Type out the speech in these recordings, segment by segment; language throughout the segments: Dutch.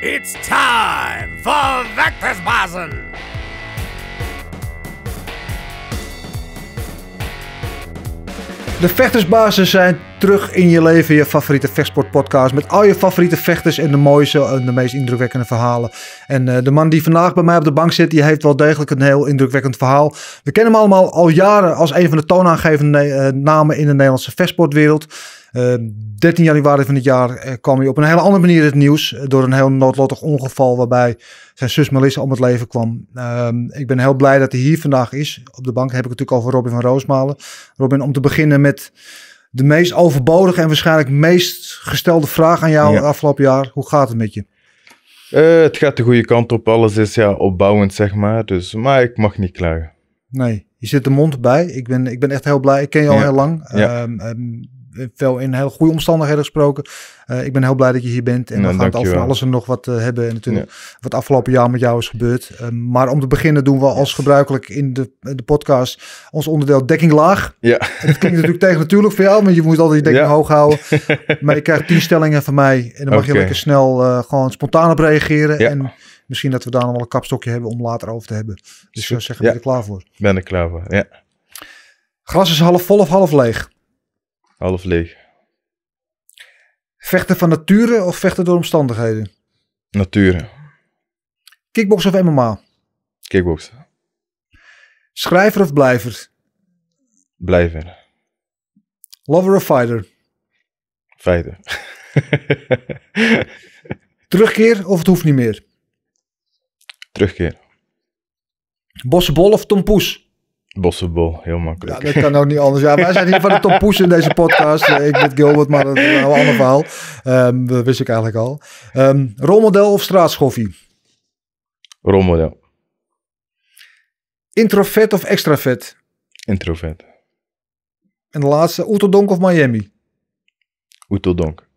It's time for Vectors The De vechtersbazen zijn terug in je leven je favoriete vechtsportpodcast. Met al je favoriete vechters en de mooiste en de meest indrukwekkende verhalen. En eh, de man die vandaag bij mij op de bank zit, die heeft wel degelijk een heel indrukwekkend verhaal. We kennen hem allemaal al jaren als een van de toonaangevende eh, namen in de Nederlandse vechtsportwereld. Uh, eh, 13 januari van dit jaar kwam hij op een hele andere manier het nieuws. door een heel noodlottig ongeval waarbij zijn zus Melissa om het leven kwam. Ehm, ik ben heel blij dat hij hier vandaag is. Op de bank heb ik het natuurlijk over Robin van Roosmalen. Robin, om te beginnen met de meest overbodige en waarschijnlijk meest gestelde vraag aan jou afgelopen jaar. Hoe gaat het met je? Uh, het gaat de goede kant op. Alles is ja, opbouwend, zeg maar. Dus, maar ik mag niet klagen. Nee, je zit de mond bij. Ik ben, ik ben echt heel blij. Ik ken je al heel lang. Ja. Ehm, ehm, wel in heel goede omstandigheden gesproken. Eh, ik ben heel blij dat je hier bent. En nou, we gaan het over alles en nog wat eh, hebben. En natuurlijk wat afgelopen jaar met jou is gebeurd. Eh, maar om te beginnen doen we als gebruikelijk in de, de podcast ons onderdeel dekking laag. Ja. dat klinkt natuurlijk tegen natuurlijk voor jou, maar je moet altijd je dekking hoog houden. Maar je krijgt tien stellingen van mij. En dan mag je lekker snel gewoon spontaan op reageren. En misschien dat we daar nog wel een kapstokje hebben om later over te hebben. Dus ik zou zeggen, ben je er klaar voor? Ben ik klaar voor, ja. Glas is half vol of half leeg? half leeg. Vechten van nature of vechten door omstandigheden? Natuur. Kickbox of MMA? Kickbox. Schrijver of blijver? Blijver. Lover of fighter? Fighter. Terugkeer of het hoeft niet meer? Terugkeer. Bossebol of Tom Poes? Bossebol, heel makkelijk. Ja, dat kan ook niet anders. Ja, wij zijn hier van de top in deze podcast. Eh, ik ben Gilbert, maar dat is een ander verhaal. Ehm, dat wist ik eigenlijk al. Um, rolmodel of straatschoffie? Rolmodel. Introvert of extravert? Introvet. En de laatste, Oetodonk of Miami? Oetodonk.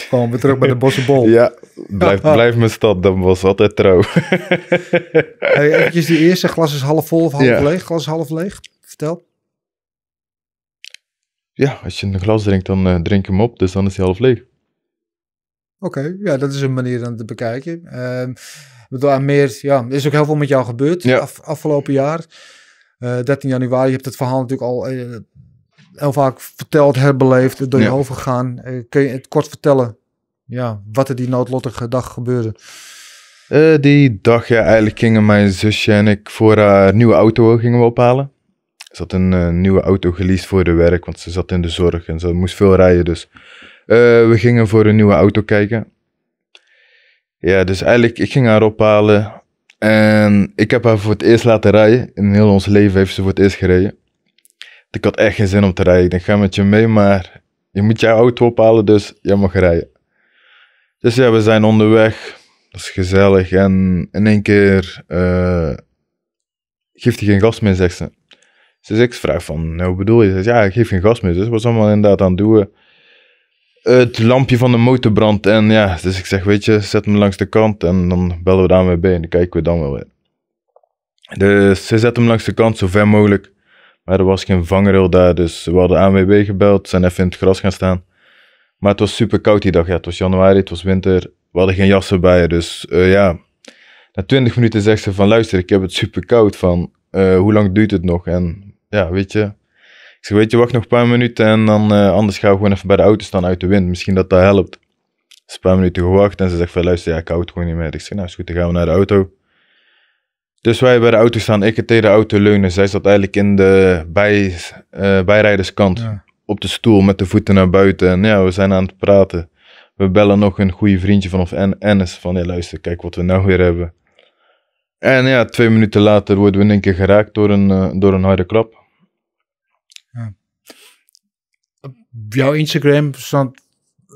Gewoon weer terug bij de Bossenbol. Ja, blijf, blijf mijn stad, dan was altijd trouw. hey, die eerste, glas is half vol of half leeg? Glas half leeg, vertel. Ja, als je een glas drinkt, dan eh, drink je hem op, dus dan is hij half leeg. Oké, ja, dat is een manier aan te bekijken. Uh, bedoel, meer, ja, er is ook heel veel met jou gebeurd afgelopen jaar. Uh, eh, 13 januari, je hebt het verhaal natuurlijk al eh, heel vaak verteld, herbeleefd, door je ja. hoofd gegaan. Eh, kun je het kort vertellen? Ja, wat er die noodlottige dag gebeurde? Eh, die dag, ja, eigenlijk gingen mijn zusje en ik voor haar nieuwe auto gingen we ophalen. Ze had een eh, nieuwe auto geleased voor de werk, want ze zat in de zorg en ze moest veel rijden. Dus we gingen voor een nieuwe auto kijken. Ja, dus eigenlijk, ik ging haar ophalen. En ik heb haar voor het eerst laten rijden. In heel ons leven heeft ze voor het eerst gereden ik had echt geen zin om te rijden. Ik denk, ga met je mee, maar je moet jouw auto ophalen, dus jij mag rijden. Dus ja, we zijn onderweg. Dat is gezellig. En in één keer uh, geeft hij geen gas meer, zegt ze. Dus ik vraag van, hoe nou, bedoel je? Ze zegt, ja, ik geef geen gas meer. Dus wat was allemaal inderdaad aan het doen. Het lampje van de motor brandt. En ja, dus ik zeg, weet je, zet hem langs de kant. En dan bellen we daarmee bij en dan kijken we dan wel weer. Dus ze zet hem langs de kant, zo ver mogelijk. Maar er was geen vangrail daar, dus we hadden ANWB gebeld, zijn even in het gras gaan staan. Maar het was super koud die dag, ja. Het was januari, het was winter, we hadden geen jassen bij, dus eh, ja. Na twintig minuten zegt ze van, luister, ik heb het super koud, van, eh, hoe lang duurt het nog? En ja, weet je, ik zeg, weet je, wacht nog een paar minuten en dan, eh, anders gaan we gewoon even bij de auto staan uit de wind. Misschien dat dat helpt. Dus een paar minuten gewacht en ze zegt van, luister, ja, koud gewoon niet meer. Ik zeg, nou is goed, dan gaan we naar de auto. Dus wij bij de auto staan, ik tegen de auto leunen. Zij zat eigenlijk in de bij, eh, bijrijderskant op de stoel met de voeten naar buiten. En ja, we zijn aan het praten. We bellen nog een goede vriendje van of en is van, ja luister, kijk wat we nou weer hebben. En ja, twee minuten later worden we in één keer geraakt door een, eh, door een harde klap. Ja. jouw Instagram stond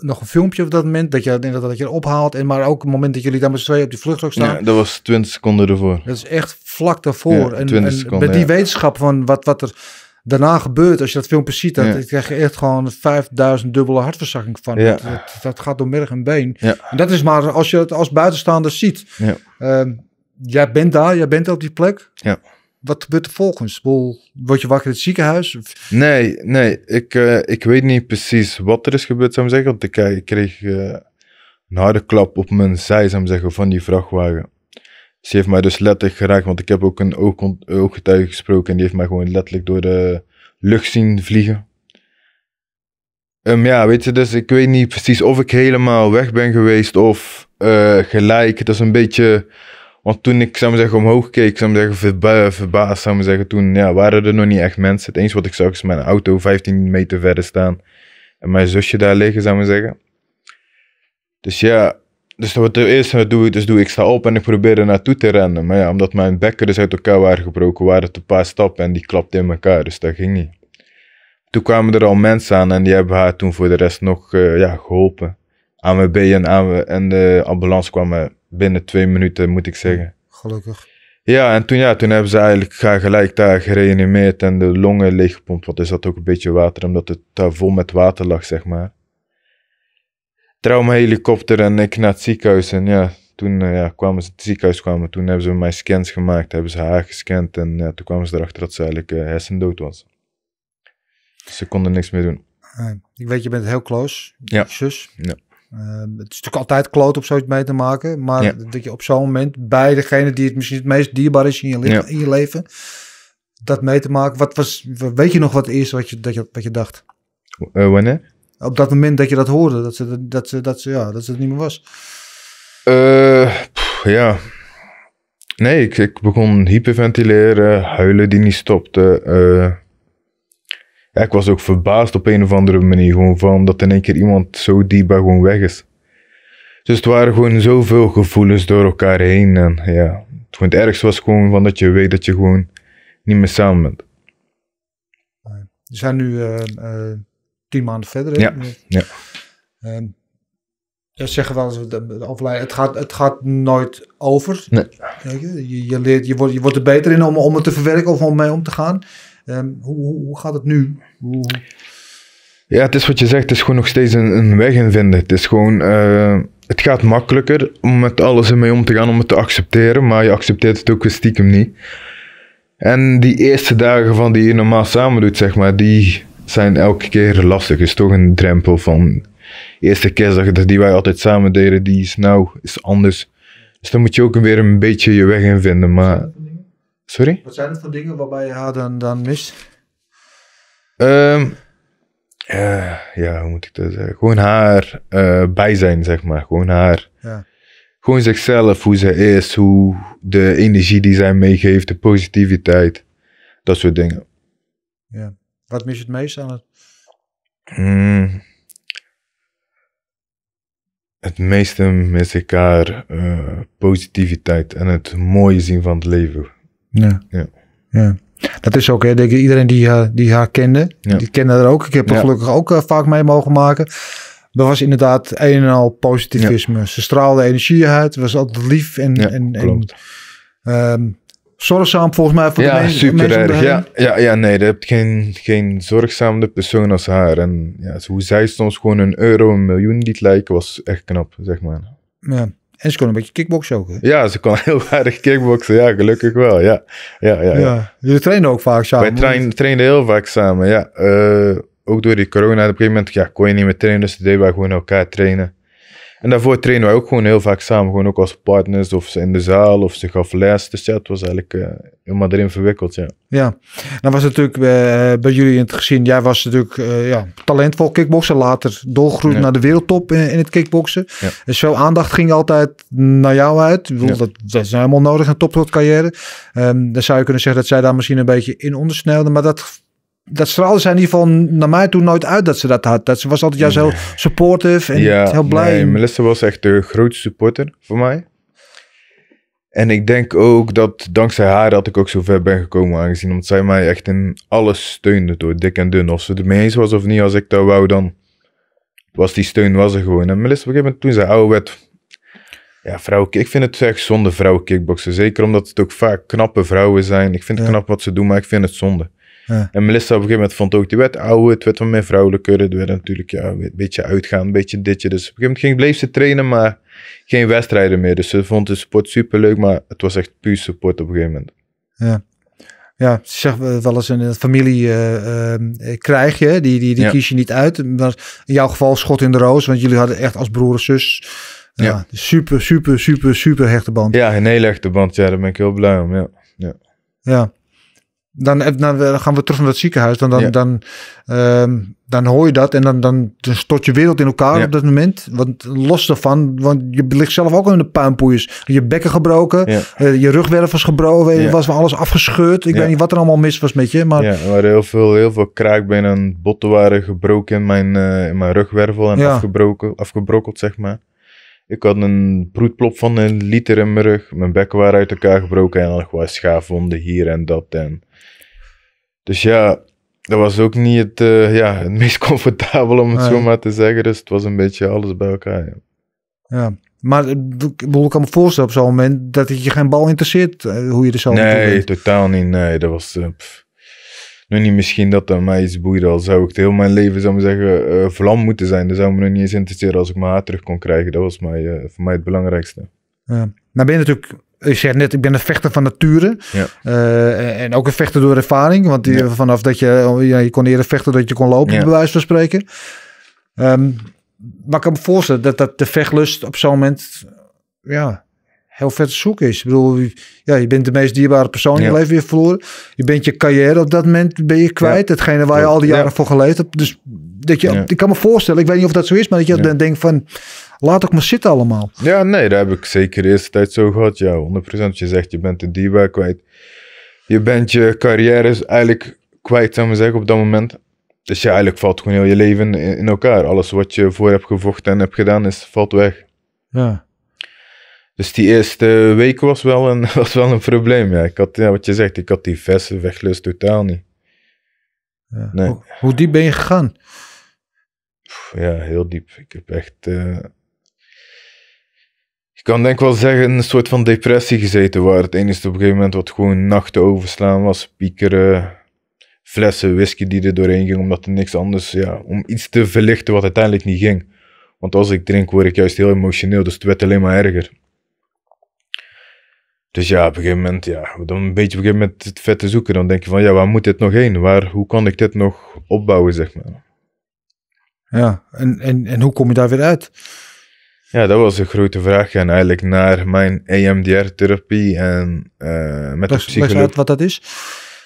nog een filmpje op dat moment. Dat je dat, dat je ophaalt. En maar ook het moment dat jullie daar met z'n tweeën op die vlucht ook staan. Ja, dat was 20 seconden ervoor. Dat is echt vlak daarvoor. Ja, en, en seconden, met die wetenschap van wat, wat er daarna gebeurt, als je dat filmpje ziet, dan krijg je echt gewoon 5000 dubbele hartverzakking van. Ja. Dat, dat, gaat door merg en been. Ja. En dat is maar als je het als buitenstaander ziet. Um, jij bent daar, jij bent op die plek. Ja wat gebeurt er volgens? Word je wakker in het ziekenhuis? Nee, nee. Ik, eh, ik weet niet precies wat er is gebeurd, zou ik zeggen. Want ik, eh, kreeg eh, een harde klap op mijn zij, zou ik zeggen, van die vrachtwagen. Ze heeft mij dus letterlijk geraakt, want ik heb ook een oog, ooggetuige gesproken. En die heeft mij gewoon letterlijk door de lucht zien vliegen. Ehm, ja, weet je, dus ik weet niet precies of ik helemaal weg ben geweest of gelijk. Dat is een beetje want toen ik, zou zeggen, omhoog keek, zou zeggen, verbaasd, zou zeggen, toen ja, waren er nog niet echt mensen. Het eens wat ik zag is mijn auto 15 meter verder staan en mijn zusje daar liggen, zou zeggen. Dus ja, dus wat de eerste doe ik, dus doe ik sta op en ik probeer er naartoe te rennen. Maar ja, omdat mijn bekken dus uit elkaar waren gebroken, waren het een paar stappen en die klapte in elkaar, dus dat ging niet. Toen kwamen er al mensen aan en die hebben haar toen voor de rest nog eh, ja, geholpen. AMB en, aan, en de ambulance kwamen eh, binnen twee minuten, moet ik zeggen. Gelukkig. Ja, en toen, ja, toen hebben ze eigenlijk gelijk daar gereanimeerd en de longen leeggepompt. Want is dat ook een beetje water, omdat het daar vol met water lag, zeg maar. helikopter en ik naar het ziekenhuis. En ja, toen eh, ja, kwamen ze het ziekenhuis kwamen. Toen hebben ze mijn scans gemaakt, hebben ze haar gescand. En ja, toen kwamen ze erachter dat ze eigenlijk uh, hersendood was. Ze konden niks meer doen. Eh, ik weet, je bent heel close. Ja. Zus. Ja. Ehm, het is natuurlijk altijd kloot om zoiets mee te maken. Maar dat je op zo'n moment bij degene die het misschien het meest dierbaar is in je, in je leven. Dat mee te maken. Wat was, weet je nog wat eerst wat je, dat je, wat je dacht? Eh, wanneer? Op dat moment dat je dat hoorde. Dat ze, dat ze, dat ze, ja, dat ze het niet meer was. Eh, ja. Nee, ik, ik begon hyperventileren. Huilen die niet stopte. Eh, ik was ook verbaasd op een of andere manier. Gewoon van dat in één keer iemand zo bij gewoon weg is. Dus het waren gewoon zoveel gevoelens door elkaar heen. En ja, het ergste was gewoon van dat je weet dat je gewoon niet meer samen bent. We zijn nu eh, eh, tien maanden verder. Hè? Ja. ja. Ehm, ja, zeggen wel eens, overlijden, het, gaat, het gaat nooit over. Nee. Je, je, leert, je, wordt, je wordt er beter in om, om het te verwerken of om mee om te gaan. Ehm, hoe, hoe, gaat het nu? Hoe... Ja, het is wat je zegt. Het is gewoon nog steeds een, een weg in vinden. Het is gewoon... Eh, het gaat makkelijker om met alles in mee om te gaan, om het te accepteren. Maar je accepteert het ook weer stiekem niet. En die eerste dagen van die je normaal samen doet, zeg maar, die zijn elke keer lastig. Het is toch een drempel van de eerste dat die wij altijd samen deden, die is nou is anders. Dus dan moet je ook weer een beetje je weg in vinden. Maar Sorry? Wat zijn het voor dingen waarbij je haar dan, dan mist? Ehm, ja, hoe moet ik dat zeggen? Gewoon haar uh, eh, bij zijn, zeg maar. Gewoon haar. Ja. Gewoon zichzelf, hoe ze is, hoe de energie die zij meegeeft, de positiviteit. Dat soort dingen. Ja. Wat mis je het meest aan het? Mm. Het meeste mis ik haar eh, positiviteit en het mooie zien van het leven. Ja. ja. ja. Dat is ook, hè, denk iedereen die, uh, die haar kende, die kende haar ook. Ik heb er gelukkig ook eh, vaak mee mogen maken. Dat was inderdaad een en al positivisme. Ze straalde energie uit, was altijd lief en, en, ehm, zorgzaam volgens mij voor ja, de super erg. Ja, ja, ja, nee, je hebt geen, geen zorgzame persoon als haar. En ja, hoe zij soms gewoon een euro, een miljoen liet lijken, was echt knap, zeg maar. Ja. En ze kon een beetje kickboksen ook. Ja, ze kon heel aardig kickboksen. Ja, gelukkig wel. Ja, ja, ja. ja. ja. Jullie trainen ook vaak samen? Wij trainen trainen heel vaak samen, ja. Eh, ook door die corona op een gegeven moment ja, kon je niet meer trainen. Dus deden wij gewoon elkaar trainen. En daarvoor trainen wij ook gewoon heel vaak samen, gewoon ook als partners of ze in de zaal of ze gaf les. Dus ja, het was eigenlijk eh, helemaal erin verwikkeld, ja. Ja, nou was natuurlijk eh, bij jullie in het gezien. jij was natuurlijk uh, ja, talentvol kickboksen, later doorgroeid naar de wereldtop in, in het kickboksen. Ja. Dus veel aandacht ging altijd naar jou uit. Ik bedoel, dat, dat is nou helemaal nodig in een topsportcarrière. Um, ehm, dan zou je kunnen zeggen dat zij daar misschien een beetje in ondersnelde, maar dat dat straalde zij in ieder geval naar mij toen nooit uit dat ze dat had. Dat ze was altijd juist heel supportive en heel blij. Melissa was echt de grootste supporter voor mij. En ik denk ook dat dankzij haar dat ik ook zo ver ben gekomen, aangezien omdat zij mij echt in alles steunde, door dik en dun. Of ze het mee eens was of niet, als ik dat wou, dan was die steun was er gewoon. En Melissa op een gegeven moment, toen zijn ouder werd, ja, vrouwen, ik vind het echt zonde vrouwen kickboksen. Zeker omdat het ook vaak knappe vrouwen zijn. Ik vind het knap wat ze doen, maar ik vind het zonde. En Melissa op een gegeven moment vond ook, die werd ouder, het werd wat meer vrouwelijker. Het werd natuurlijk ja, een beetje uitgaan, een beetje ditje. Dus op een gegeven moment ging, bleef ze trainen, maar geen wedstrijden meer. Dus ze vond de sport superleuk, maar het was echt puur support op een gegeven moment. Ja. Ja, zeg wel eens een familie eh, eh, krijg je, die, die, die kies je niet uit. Maar in jouw geval schot in de roos, want jullie hadden echt als broer en zus ja. super, super, super, super hechte band. Ja, een hele hechte band. Ja, daar ben ik heel blij om. Ja. ja. ja dan, eh, eh, dan, gaan we terug naar dat ziekenhuis. Dan, dan, ehm, dan, hoor je dat en dan, dan stort je wereld in elkaar op dat moment. Want los daarvan, want je ligt zelf ook in de puinpoeiers. Je bekken gebroken, eh, je rugwervels gebroken, was van alles afgescheurd. Ik weet niet wat er allemaal mis was met je. Maar... Ja, er heel veel, heel veel kraakbenen en botten waren gebroken in mijn, in mijn rugwervel en afgebroken, afgebrokkeld, zeg maar. Ik had een broedplop van een liter in mijn rug. Mijn bekken waren uit elkaar gebroken en nog wat schaafwonden hier en dat. En dus ja, dat was ook niet het, eh, ja, het meest comfortabel om het zo maar te zeggen. Dus het was een beetje alles bij elkaar. Ja. ja. Maar eh, ik kan me voorstellen op zo'n moment dat het je geen bal interesseert eh, hoe je er zo Nee, totaal niet. Nee, dat was... niet misschien dat dat mij iets boeide. Al zou ik het heel mijn leven, zou ik zeggen, vlam moeten zijn. Dan zou me nog niet eens interesseren als ik mijn haar terug kon krijgen. Dat was voor mij het belangrijkste. Ja. Nou ben je natuurlijk je zegt net, ik ben een vechter van nature. Ja. Eh, en ook een vechter door ervaring. Want vanaf dat je, je kon eerder vechten dat je kon lopen, bij wijze van spreken. Ehm, maar ik kan me voorstellen dat, dat de vechtlust op zo'n moment ja, heel te zoeken is. Ik bedoel, ja, je bent de meest dierbare persoon in je leven weer verloren. Je bent je carrière op dat moment ben je kwijt. Hetgene waar je al die jaren voor geleefd hebt. Dus dat je, ik kan me voorstellen, ik weet niet of dat zo is, maar dat je dan denkt van laat ook maar zitten allemaal. Ja, nee, dat heb ik zeker de eerste tijd zo gehad. Ja, 100%. Je zegt, je bent de diva kwijt. Je bent je carrière eigenlijk kwijt, zou ik zeggen, op dat moment. Dus je eigenlijk valt gewoon heel je leven in, elkaar. Alles wat je voor hebt gevochten en hebt gedaan, is, valt weg. Ja. Dus die eerste week was wel een, was wel een probleem. Ja. Ik had, ja, wat je zegt, ik had die vesten weglust totaal niet. Ja. Hoe, hoe, diep ben je gegaan? ja, heel diep. Ik heb echt eh, ik kan denk ik wel zeggen, een soort van depressie gezeten. Waar het enige op een gegeven moment wat gewoon nachten overslaan was. Piekeren, flessen whisky die er doorheen ging. Omdat er niks anders, ja, om iets te verlichten wat uiteindelijk niet ging. Want als ik drink word ik juist heel emotioneel. Dus het werd alleen maar erger. Dus ja, op een gegeven moment, ja, dan een beetje begin met het vet te zoeken. Dan denk je van, ja, waar moet dit nog heen? Waar, hoe kan ik dit nog opbouwen, zeg maar? Ja, en, en, en hoe kom je daar weer uit? Ja, dat was een grote vraag. En eigenlijk naar mijn EMDR-therapie en uh, met Best, de psycholoog... wat dat is?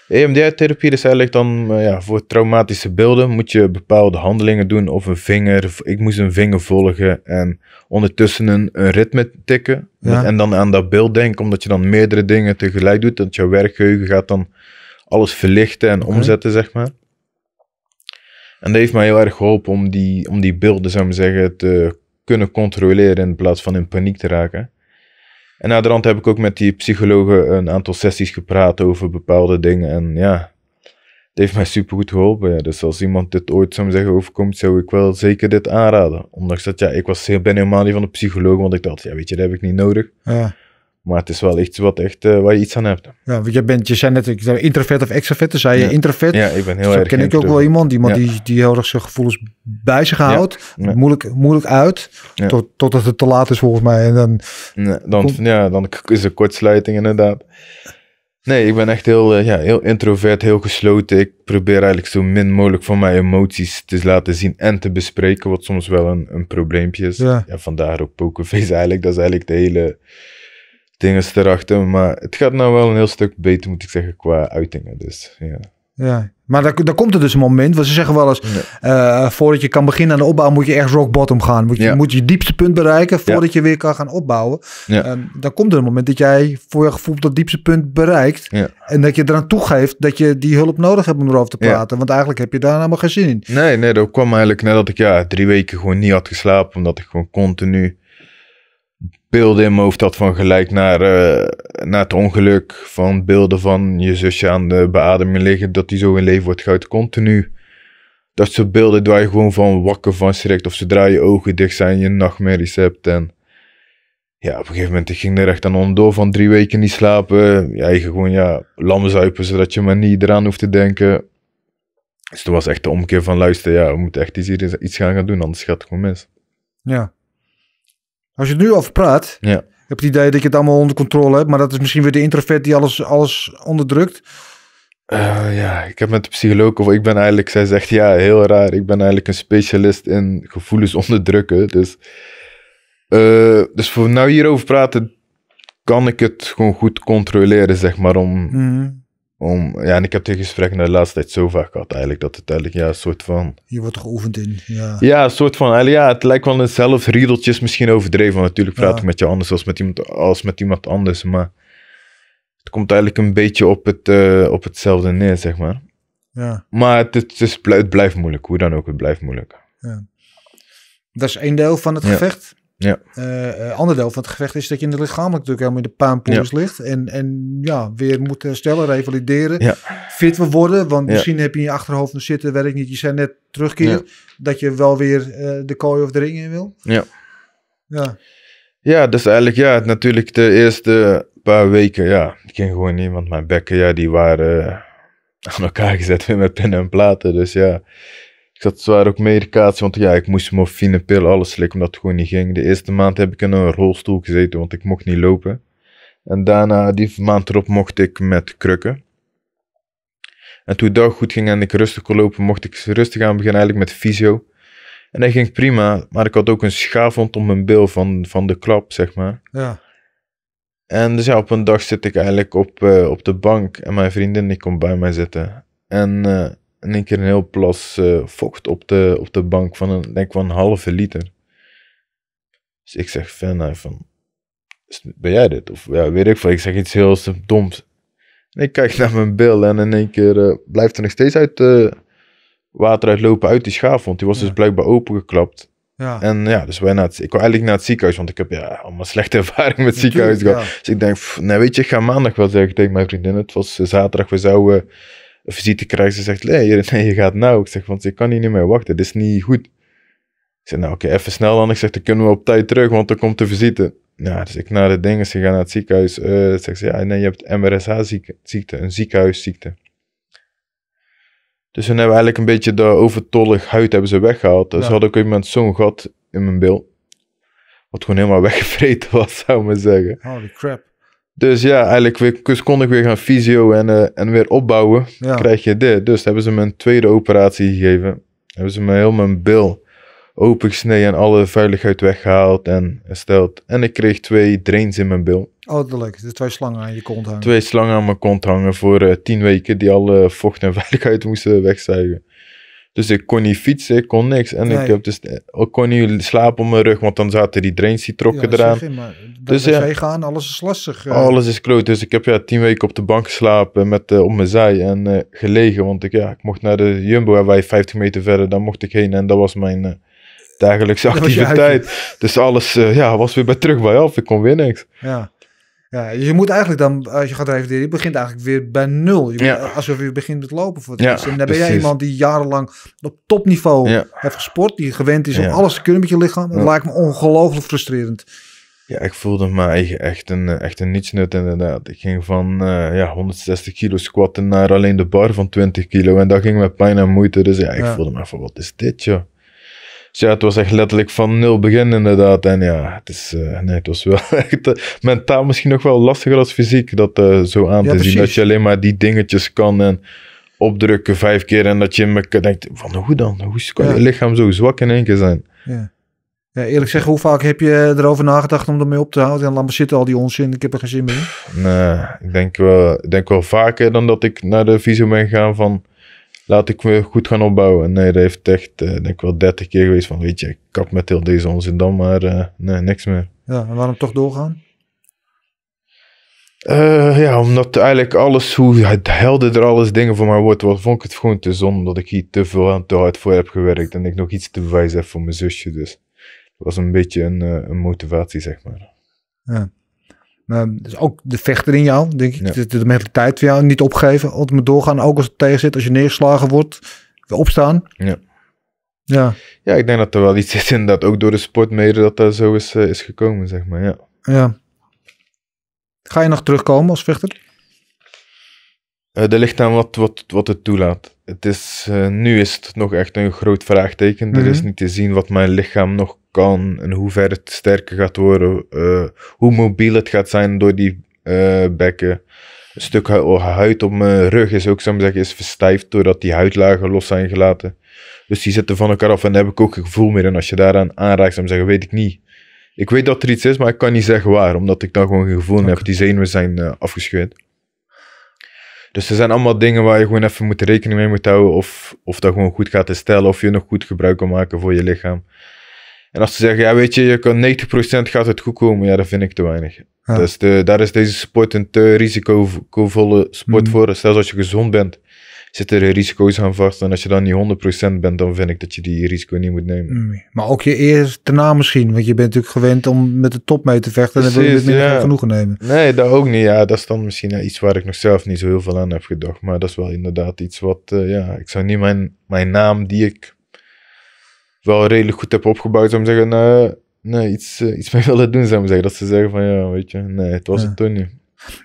EMDR-therapie is eigenlijk dan eh, ja, voor traumatische beelden moet je bepaalde handelingen doen of een vinger. Ik moest een vinger volgen en ondertussen een, een ritme tikken. En dan aan dat beeld denken, omdat je dan meerdere dingen tegelijk doet. Dat jouw werkgeheugen gaat dan alles verlichten en omzetten, zeg maar. En dat heeft mij heel erg geholpen om die, om die beelden, zou ik maar zeggen, te kunnen controleren in plaats van in paniek te raken. En naderhand heb ik ook met die psychologen een aantal sessies gepraat over bepaalde dingen. En ja, het heeft mij super goed geholpen. Ja. Dus als iemand dit ooit zou zeggen overkomt, zou ik wel zeker dit aanraden. Ondanks dat, ja, ik was, ben helemaal niet van de psycholoog, want ik dacht, ja, weet je, dat heb ik niet nodig. Ja. Maar het is wel iets wat, echt, uh, eh, waar je iets aan hebt. Ja, want je, bent, je zei net, ik zei introvert of extrovert, dan dus zei je introvert. Ja, ik ben heel dus erg ken ik ook wel iemand, iemand die, die heel erg zijn gevoelens bij zich houdt. Moeilijk, moeilijk uit, tot, totdat het te laat is volgens mij. En dan, dan, ja, dan is er kortsluiting inderdaad. Nee, ik ben echt heel, eh, ja, heel introvert, heel gesloten. Ik probeer eigenlijk zo min mogelijk van mijn emoties te laten zien en te bespreken, wat soms wel een, een probleempje is. Ja. vandaar ook Pokerface eigenlijk. Dat is eigenlijk de hele dingen erachter. Maar het gaat nou wel een heel stuk beter, moet ik zeggen, qua uitingen. Dus ja. Ja, maar daar, komt er dus een moment. Want ze zeggen wel eens, eh, voordat je kan beginnen aan de opbouw moet je echt rock bottom gaan. Moet je, moet je diepste punt bereiken voordat je weer kan gaan opbouwen. Um, dan komt er een moment dat jij voor je gevoel dat diepste punt bereikt. En dat je eraan toegeeft dat je die hulp nodig hebt om erover te praten. Want eigenlijk heb je daar helemaal nou geen zin in. Nee, nee, dat kwam eigenlijk nadat ik ja, drie weken gewoon niet had geslapen. Omdat ik gewoon continu beelden in mijn hoofd dat van gelijk naar, eh, naar het ongeluk van beelden van je zusje aan de beademing liggen, dat die zo in leven wordt gehouden continu. Dat soort beelden waar je gewoon van wakker van schrikt of zodra je ogen dicht zijn je nachtmerries hebt en ja, op een gegeven moment ik ging er echt aan onderdoor van drie weken niet slapen. Ja, je gewoon ja, lamzuipen zuipen zodat je maar niet eraan hoeft te denken. Dus toen was echt de omkeer van luister, ja, we moeten echt iets, iets gaan gaan doen, anders gaat het gewoon mis. Ja, als je het nu over praat, ja. heb je het idee dat je het allemaal onder controle hebt. Maar dat is misschien weer de introvert die alles, alles onderdrukt. Eh, ja, ik heb met de psycholoog, of ik ben eigenlijk, zij zegt ja, heel raar. Ik ben eigenlijk een specialist in gevoelens onderdrukken. Dus, eh, dus voor nou hierover praten, kan ik het gewoon goed controleren, zeg maar. Om, mhm. Om, ja, en ik heb dit gesprekken de laatste tijd zo vaak gehad eigenlijk, dat het eigenlijk ja, een soort van... Je wordt geoefend in, ja. Ja, een soort van, eigenlijk, ja, het lijkt wel een Riedeltjes misschien overdreven, want natuurlijk praat ik met je anders als met, iemand, als met iemand anders, maar het komt eigenlijk een beetje op, het, eh, op hetzelfde neer, zeg maar. Ja. Maar het, het, is, het blijft moeilijk, hoe dan ook, het blijft moeilijk. Ja. Dat is één deel van het gevecht. Ja. Eh, eh, ander deel van het gevecht is dat je in de lichamelijk natuurlijk helemaal in de paanpoes ligt. En, en ja, weer moet herstellen, revalideren, ja. fit worden. Want misschien heb je in je achterhoofd nog zitten, weet ik niet. Je zei net terugkeer, dat je wel weer eh, de kooi of de ring in wil. Ja. Ja. Ja, dus eigenlijk ja, natuurlijk de eerste paar weken, ja, ik ging gewoon niet, want mijn bekken, ja, die waren aan elkaar gezet met pennen en platen. Dus ja, ik zat zwaar op medicatie, want ja, ik moest morfine, pil, alles slikken, omdat het gewoon niet ging. De eerste maand heb ik in een rolstoel gezeten, want ik mocht niet lopen. En daarna, die maand erop, mocht ik met krukken. En toen het dag goed ging en ik rustig kon lopen, mocht ik rustig aan beginnen eigenlijk met fysio. En dat ging prima, maar ik had ook een schaafwond om mijn bil van, van de klap, zeg maar. Ja. En dus ja, op een dag zit ik eigenlijk op, eh, op de bank en mijn vriendin die komt bij mij zitten. En eh, in één keer een heel plas eh, vocht op de, op de bank van een, denk van een halve liter. Dus ik zeg van, nou, ben jij dit? Of ja, weet ik van Ik zeg iets heel doms. En ik kijk naar mijn bil en in één keer eh, blijft er nog steeds uit eh, water uitlopen uit die schaaf. Want die was dus blijkbaar opengeklapt. Ja. En ja, dus wij naar het, ik kwam eigenlijk naar het ziekenhuis, want ik heb ja, allemaal slechte ervaring met ziekenhuis gehad. Ja. Dus ik denk, nou weet je, ik ga maandag wel zeggen denk mijn vriendin. Het was zaterdag, we zouden een visite krijgt. Ze zegt, nee, je gaat nou. Ik zeg, want je kan hier niet meer wachten. Dit is niet goed. Ik zeg, nou oké, even snel dan. Ik zeg, dan kunnen we op tijd terug, want er komt de visite. nou dus ik naar de dingen, ze gaan naar het ziekenhuis. Uh, zegt ze, ja, nee, je hebt MRSA ziekte een ziekenhuisziekte. Dus toen hebben we eigenlijk een beetje de overtollig huid hebben ze weggehaald. Dus had ik op moment zo'n gat in mijn bil. Wat gewoon helemaal weggevreten was, zou ik maar zeggen. Holy crap. Dus ja, eigenlijk weer, kon ik weer gaan fysio en, eh, en weer opbouwen. Krijg je dit. Dus hebben ze me een tweede operatie gegeven. Hebben ze me heel mijn bil opengesneden en alle vuiligheid weggehaald en hersteld. En ik kreeg twee drains in mijn bil. Oh, leuk. Dus twee slangen aan je kont hangen. Twee slangen aan mijn kont hangen voor eh, tien weken die alle vocht en veiligheid moesten wegzuigen. Dus ik kon niet fietsen, ik kon niks. En ik, heb dus, kon niet slapen op mijn rug, want dan zaten die drains die trokken ja, eraan. ben dus ja, gaan, alles is lastig. Eh. Alles is kloot. Dus ik heb ja, tien weken op de bank geslapen met, eh, op mijn zij en eh, gelegen. Want ik, ja, ik mocht naar de Jumbo en wij 50 meter verder, daar mocht ik heen. En dat was mijn dagelijkse activiteit. Dus alles ja, was weer bij terug bij af. Ik kon weer niks. Ja. Ja, je moet eigenlijk dan, als je gaat revalideren, je begint eigenlijk weer bij nul. Je weer alsof je begint met lopen voor het En dan ben jij iemand die jarenlang op topniveau heeft gesport, die gewend is om alles te kunnen met je lichaam. Dat lijkt me ongelooflijk frustrerend. Ja, ik voelde mij echt een, eh, echt een nietsnut inderdaad. Ik ging van eh, ja, 160 kilo squatten naar alleen de bar van 20 kilo. En dat ging met pijn en moeite. Dus ja, ik voelde me van, wat is dit joh? Dus ja, het was echt letterlijk van nul begin inderdaad. En ja, het, is, eh, nee, het was wel echt eh, mentaal misschien nog wel lastiger als fysiek dat eh, zo aan te zien. Dat je alleen maar die dingetjes kan en opdrukken vijf keer. En dat je me denkt, van nou, hoe dan? Hoe kan je lichaam zo zwak in één keer zijn? Ja. Ja, eerlijk zeggen, hoe vaak heb je erover nagedacht om ermee op te houden? En laat maar zitten al die onzin, ik heb er geen zin meer Nee, ik denk wel, ik denk wel vaker dan dat ik naar de visio ben gegaan van laat ik me goed gaan opbouwen. Nee, dat heeft echt, eh, denk ik wel dertig keer geweest van, weet je, ik kap met heel deze onzin dan, maar eh, nee, niks meer. Ja, en waarom toch doorgaan? Uh, ja, omdat eigenlijk alles, hoe er alles dingen voor mij wordt, wat vond ik het gewoon te zonde dat ik hier te veel en te hard voor heb gewerkt en ik nog iets te bewijzen heb voor mijn zusje. Dus het was een beetje een, een motivatie, zeg maar. Ja dus ook de vechter in jou, denk ik. De, mentaliteit van jou, niet opgeven. Altijd doorgaan, ook als het tegen zit. Als je neergeslagen wordt, weer opstaan. Ja. Ja. ja, ik denk dat er wel iets is in dat ook door de sport mede dat dat zo is, eh, is gekomen, zeg maar. Ja. ja. Ga je nog terugkomen als vechter? Uh, eh, er ligt aan wat, wat, wat het toelaat. Het is, eh, nu is het nog echt een groot vraagteken. Er mhm. is niet te zien wat mijn lichaam nog kan en hoe ver het sterker gaat worden, eh, hoe mobiel het gaat zijn door die eh, bekken. Een stuk oh, huid op mijn rug is ook, zou ik zeggen, is verstijfd doordat die huidlagen los zijn gelaten. Dus die zitten van elkaar af en daar heb ik ook geen gevoel meer. En als je daaraan aanraakt, zou ik zeggen, weet ik niet. Ik weet dat er iets is, maar ik kan niet zeggen waar, omdat ik dan gewoon geen gevoel okay. heb. Die zenuwen zijn uh, afgescheurd. Dus er zijn allemaal dingen waar je gewoon even moet rekening mee moet houden. Of, of dat gewoon goed gaat herstellen, of je nog goed gebruik kan maken voor je lichaam. En als ze zeggen, ja weet je, je kan 90% gaat het goed komen, ja, dat vind ik te weinig. Dus de, daar is deze sport een te risicovolle sport mm. voor. Zelfs als je gezond bent, zitten er risico's aan vast. En als je dan niet 100% bent, dan vind ik dat je die risico niet moet nemen. Mm. Maar ook je eerste naam misschien, want je bent natuurlijk gewend om met de top mee te vechten. en dan wil je het niet ja. genoegen nemen. Nee, dat ook niet. Ja, dat is dan misschien iets waar ik nog zelf niet zo heel veel aan heb gedacht. Maar dat is wel inderdaad iets wat, eh, ja, ik zou niet mijn, mijn naam die ik wel redelijk goed heb opgebouwd, om zeggen, nee, iets, eh, iets mee willen doen, zou ik zeggen. Dat ze zeggen van, ja, weet je, nee, het was het toen niet.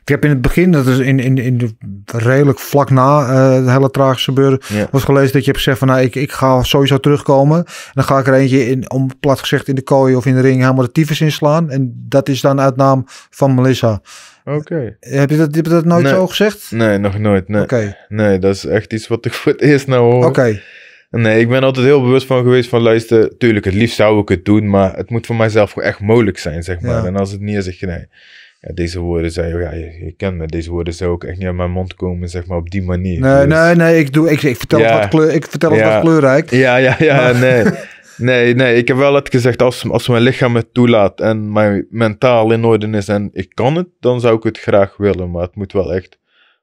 Ik heb in het begin, dat is in, in, in de, redelijk vlak na het eh, hele tragische gebeuren, was gelezen dat je hebt gezegd van nou, ik, ik ga sowieso terugkomen. En dan ga ik er eentje, in, om plat gezegd, in de kooi of in de ring helemaal de tyfus inslaan. En dat is dan uit naam van Melissa. Oké. Heb, je dat, heb je dat nooit zo gezegd? Nee, nog nooit. Nee. nee, dat is echt iets wat ik voor het eerst nou hoor. Oké. Nee, ik ben altijd heel bewust van geweest van luister, tuurlijk, het liefst zou ik het doen, maar het moet voor mijzelf echt mogelijk zijn, zeg maar. En als het niet is, zeg nee. Ja, deze woorden zijn, ja, je, kent me, deze woorden zou ook echt niet uit mijn mond komen, zeg maar, op die manier. Nee, dus- nee, nee, ik, doe, ik, vertel, het, wat kleur, ik vertel het wat kleurrijk. Ja, ja, ja, nee. Nee, nee, ik heb wel het gezegd, als, als mijn lichaam het toelaat en mijn mentaal in orde is en ik kan het, dan zou ik het graag willen, maar het moet wel echt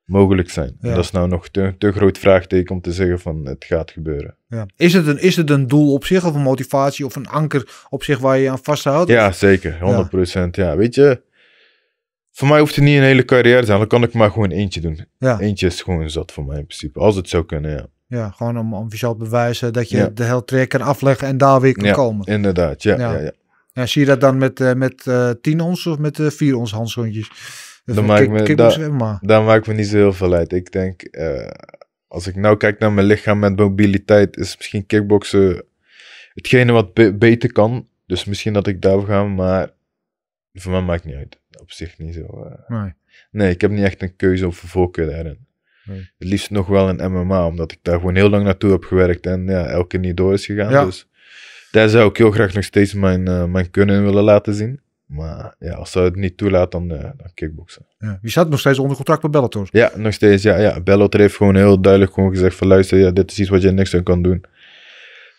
mogelijk zijn. Dat is nou nog te, te groot vraagteken om te zeggen van het gaat gebeuren. Ja. Is, het een, is het een doel op zich of een motivatie of een anker op zich waar je aan vasthoudt? Ja, zeker. 100 procent. Ja. weet je, voor mij hoeft het niet een hele carrière te zijn. Dan kan ik maar gewoon eentje doen. Eentje is gewoon zat voor mij in principe. Als het zou kunnen, ja. Ja, gewoon om, om visueel te bewijzen dat je de hele trek kan afleggen en daar weer kan komen. inderdaad. Ja, ja. Ja, zie je dat dan met, eh, met uh, ons of met eh, vier ons handschoentjes? Dan maakt, me, me niet zo heel veel uit. Ik denk, eh, als ik nou kijk naar mijn lichaam met mobiliteit, is misschien kickboksen hetgene wat beter kan. Dus misschien dat ik daarvoor ga, maar voor mij maakt het niet uit. Op zich niet zo. Eh. nee. nee. ik heb niet echt een keuze of een voorkeur daarin. Het liefst nog wel een MMA, omdat ik daar gewoon heel lang naartoe heb gewerkt en ja, elke keer niet door is gegaan. Dus daar zou ik heel graag nog steeds mijn, uh, mijn kunnen willen laten zien. Maar ja, als ze het niet toelaat, dan, uh, dan kickboksen. Ja. Je staat nog steeds onder contract bij Bellator? Ja, nog steeds. Ja, ja. Bellator heeft gewoon heel duidelijk gewoon gezegd van luister, ja, dit is iets wat je niks aan kan doen.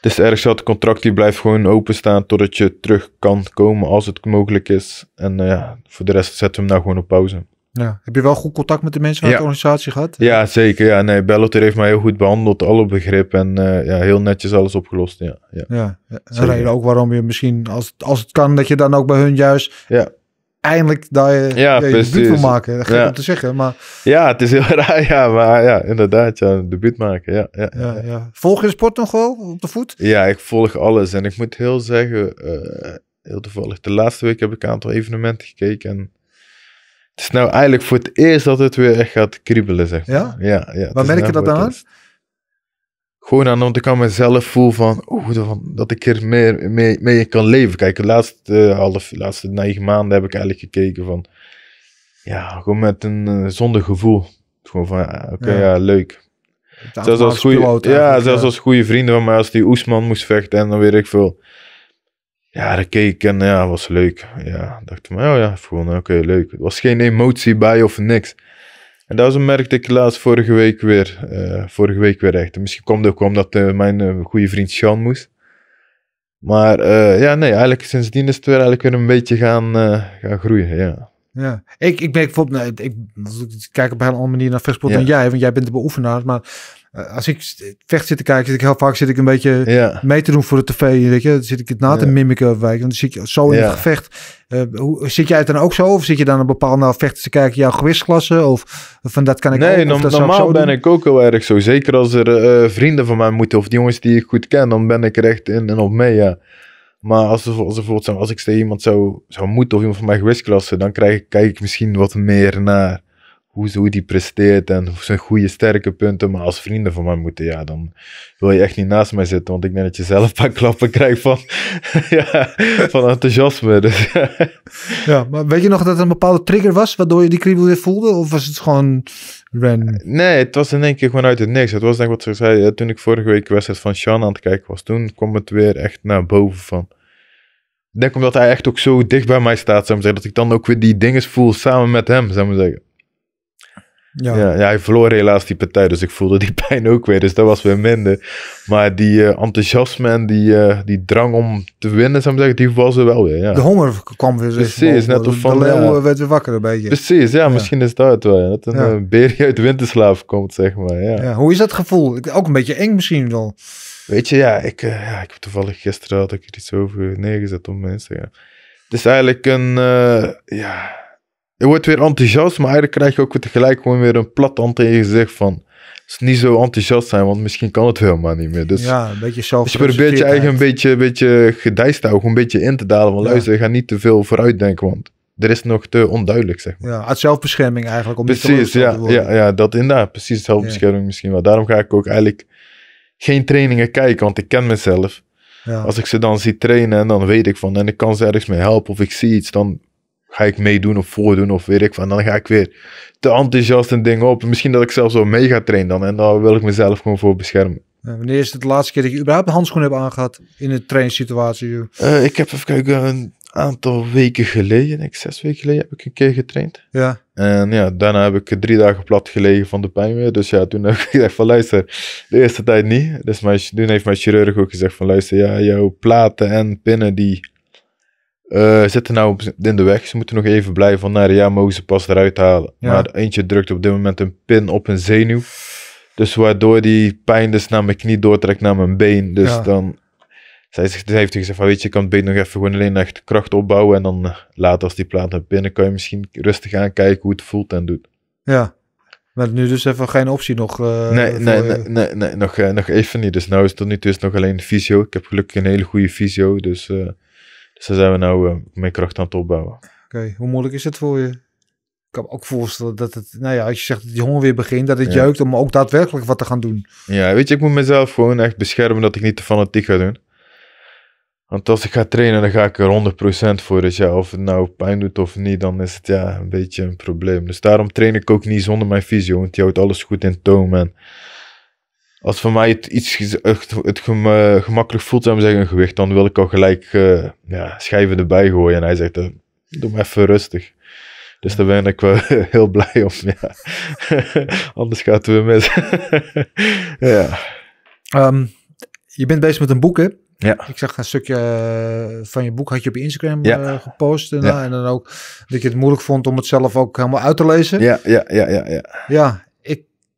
Het is erg zo, het contract die blijft gewoon openstaan totdat je terug kan komen als het mogelijk is. En eh, ja, voor de rest zetten we hem nou gewoon op pauze. Ja. Heb je wel goed contact met de mensen van de organisatie gehad? Ja, zeker. Ja, nee, Bellotter heeft mij heel goed behandeld, alle begrip en eh, ja, heel netjes alles opgelost. Ja, ja. ja. En reden ook waarom je misschien, als, als het kan, dat je dan ook bij hun juist ja. eindelijk daar je, ja, je debuut wil maken. dat ja. om te zeggen, maar... Ja, het is heel raar, ja, maar ja, inderdaad, ja, debuut maken, ja, ja, ja, ja. Volg je sport nog wel, op de voet? Ja, ik volg alles en ik moet heel zeggen, eh, heel toevallig, de laatste week heb ik een aantal evenementen gekeken en het is nou eigenlijk voor het eerst dat het weer echt gaat kriebelen, zeg Ja? Ja. ja Waar merk je dat aan? Gewoon aan omdat ik aan mezelf voel van, oh, dat ik er meer mee, mee kan leven. Kijk, de laatste, eh, half, de laatste negen maanden heb ik eigenlijk gekeken van, ja, gewoon met een uh, eh, zonder gevoel. Gewoon van, oké, ja. leuk. Zelfs als, goede, ja, zelfs als goede vrienden van mij, als die Oesman moest vechten en dan weer ik veel ja, dat keek en ja, was leuk. Ja, dacht maar, oh ja, gewoon, oké, leuk. Er was geen emotie bij of niks. En dat merkte ik laatst vorige week weer, eh, vorige week weer echt. Misschien komt dat ook omdat eh, mijn eh, goede vriend Sean moest. Maar ja, nee, eigenlijk sindsdien is het weer eigenlijk weer een beetje gaan, gaan groeien, ja. Ja, ik, ik ben bijvoorbeeld, nou, ik, ik, kijk op een andere manier naar vechtsport ja. dan jij, want jij bent de beoefenaar, maar eh, als ik vecht zit te kijken, zit ik heel vaak zit ik een beetje mee te doen voor de tv. Weet je? Dan zit ik het na te ja. mimiken of dan zit je zo in het gevecht. Eh, hoe, zit jij het dan ook zo? Of zit je dan een bepaalde nou vechten te kijken, jouw gewisklassen? Of van dat kan ik nee, ook? Nee, normaal ben ik ook heel erg zo. Zeker als er eh, vrienden van mij moeten of die jongens die ik goed ken, dan ben ik er echt in en op mee, ja. Maar als, er, als, er bijvoorbeeld, als ik tegen iemand zou, zou moeten of iemand van mijn gewisklassen, dan krijg, kijk ik misschien wat meer naar hoe, ze, die presteert en zijn goede sterke punten. Maar als vrienden van mij moeten, ja, dan wil je echt niet naast mij zitten. Want ik denk dat je zelf een paar klappen krijgt van, ja, van enthousiasme. Dus. ja, maar weet je nog dat er een bepaalde trigger was waardoor je die kriebel weer voelde? Of was het gewoon random? Nee, het was in één keer gewoon uit het niks. Het was denk ik wat ze zei, toen ik vorige week wedstrijd van Sean aan het kijken was. Toen kwam het weer echt naar boven van... Ik denk omdat hij echt ook zo dicht bij mij staat, zou ik zeggen, dat ik dan ook weer die dingen voel samen met hem, zou ik zeggen. Ja. ja. hij verloor helaas die partij, dus ik voelde die pijn ook weer. Dus dat was weer minder. Maar die eh, enthousiasme en die, eh, die drang om te winnen, zou ik zeggen, die was er wel weer. Ja. De honger kwam weer. Precies, net of van... De leeuw ja. werd weer wakker een beetje. Precies, ja, misschien is dat het wel. Dat een ja. Eh, beer uit winterslaaf komt, zeg maar. Ja. hoe is dat gevoel? Ook een beetje eng misschien wel. Weet je, ja, ik, ja, ik heb toevallig gisteren had ik er iets over neergezet op mijn Instagram. Het is eigenlijk een, ja je wordt weer enthousiast, maar eigenlijk krijg je ook tegelijk gewoon weer een plat hand in je gezicht van niet zo enthousiast zijn, want misschien kan het helemaal niet meer. Dus, ja, een beetje zelf. Dus je probeert je eigen een beetje, beetje gedijst te houden, een beetje in te dalen. Want ja. luister, ga niet te veel vooruit denken, want er is nog te onduidelijk, zeg maar. Ja, uit zelfbescherming eigenlijk, om precies, te ja, te Ja, ja, dat inderdaad, precies zelfbescherming misschien wel. Daarom ga ik ook eigenlijk geen trainingen kijken, want ik ken mezelf. Als ik ze dan zie trainen en dan weet ik van en ik kan ze ergens mee helpen of ik zie iets, dan ga ik meedoen of voordoen of weet ik van. Dan ga ik weer te enthousiast dingen op. Misschien dat ik zelfs wel mee ga trainen dan. En daar wil ik mezelf gewoon voor beschermen. Wanneer is het de laatste keer dat je überhaupt handschoenen hebt aangehad in een trainsituatie? Eh, ik heb even kijken, een aantal weken geleden, ik zes weken geleden, heb ik een keer getraind. Ja. En ja, daarna heb ik drie dagen plat gelegen van de pijn weer. Dus ja, toen heb ik gezegd van luister, de eerste tijd niet. Dus mijn, toen heeft mijn chirurg ook gezegd van luister, ja, jouw platen en pinnen die eh, zitten nou in de weg. Ze moeten nog even blijven van, nou ja, mogen ze pas eruit halen. Maar eentje drukt op dit moment een pin op een zenuw. Dus waardoor die pijn dus naar mijn knie doortrekt, naar mijn been. Dus dan... Zij heeft hij gezegd van, weet je, je kan het been nog even gewoon alleen echt kracht opbouwen. En dan eh, later als die plaat naar binnen, kan je misschien rustig aankijken hoe het voelt en doet. Ja. Maar nu dus even geen optie nog? Eh, nee, nee, nee, nee, nog, nog even niet. Dus nou is tot nu toe is het nog alleen fysio. Ik heb gelukkig een hele goede fysio, dus... Dus zijn we nou eh, mijn kracht aan het opbouwen. Oké, hoe moeilijk is het voor je? Ik kan me ook voorstellen dat het, nou ja, als je zegt dat je honger weer begint, dat het ja. om ook daadwerkelijk wat te gaan doen. Ja, weet je, ik moet mezelf gewoon echt beschermen dat ik niet te fanatiek ga doen. Want als ik ga trainen, dan ga ik er 100% voor. Dus ja, of het nou pijn doet of niet, dan is het ja, een beetje een probleem. Dus daarom train ik ook niet zonder mijn visio, Want die houdt alles goed in toon En als voor mij het iets het, het eh, gemakkelijk voelt, om zeggen een gewicht, dan wil ik al gelijk eh, ja, schijven erbij gooien. En hij zegt, eh, doe maar even rustig. Dus daar ben ik wel heel blij om. Ja. Anders gaat het weer mis. ja. Ehm, je bent bezig met een boek, hè? Ja. Ik zag een stukje van je boek had je op Instagram gepost. En, en dan ook dat je het moeilijk vond om het zelf ook helemaal uit te lezen. Ja, ja, ja, ja. Ja, ja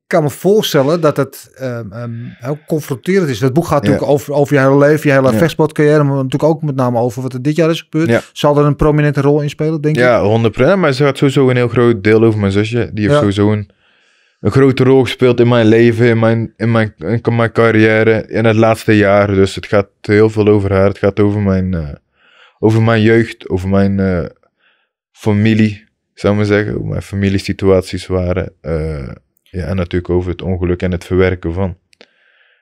kan me voorstellen dat het ehm, ehm, heel confronterend is. Dat boek gaat natuurlijk over, over je hele leven, je hele ja. vechtsportcarrière, maar natuurlijk ook met name over wat er dit jaar is gebeurd. Ja. Zal er een prominente rol in spelen, denk ik. Ja, 100%. Maar ze gaat sowieso een heel groot deel over mijn zusje. Die heeft sowieso een, een grote rol gespeeld in mijn leven, in mijn, in, mijn, in mijn carrière, in het laatste jaar. Dus het gaat heel veel over haar. Het gaat over mijn, eh, over mijn jeugd, over mijn eh, familie, zou ik maar zeggen. Hoe mijn familiesituaties waren. Eh, ja, en natuurlijk over het ongeluk en het verwerken van.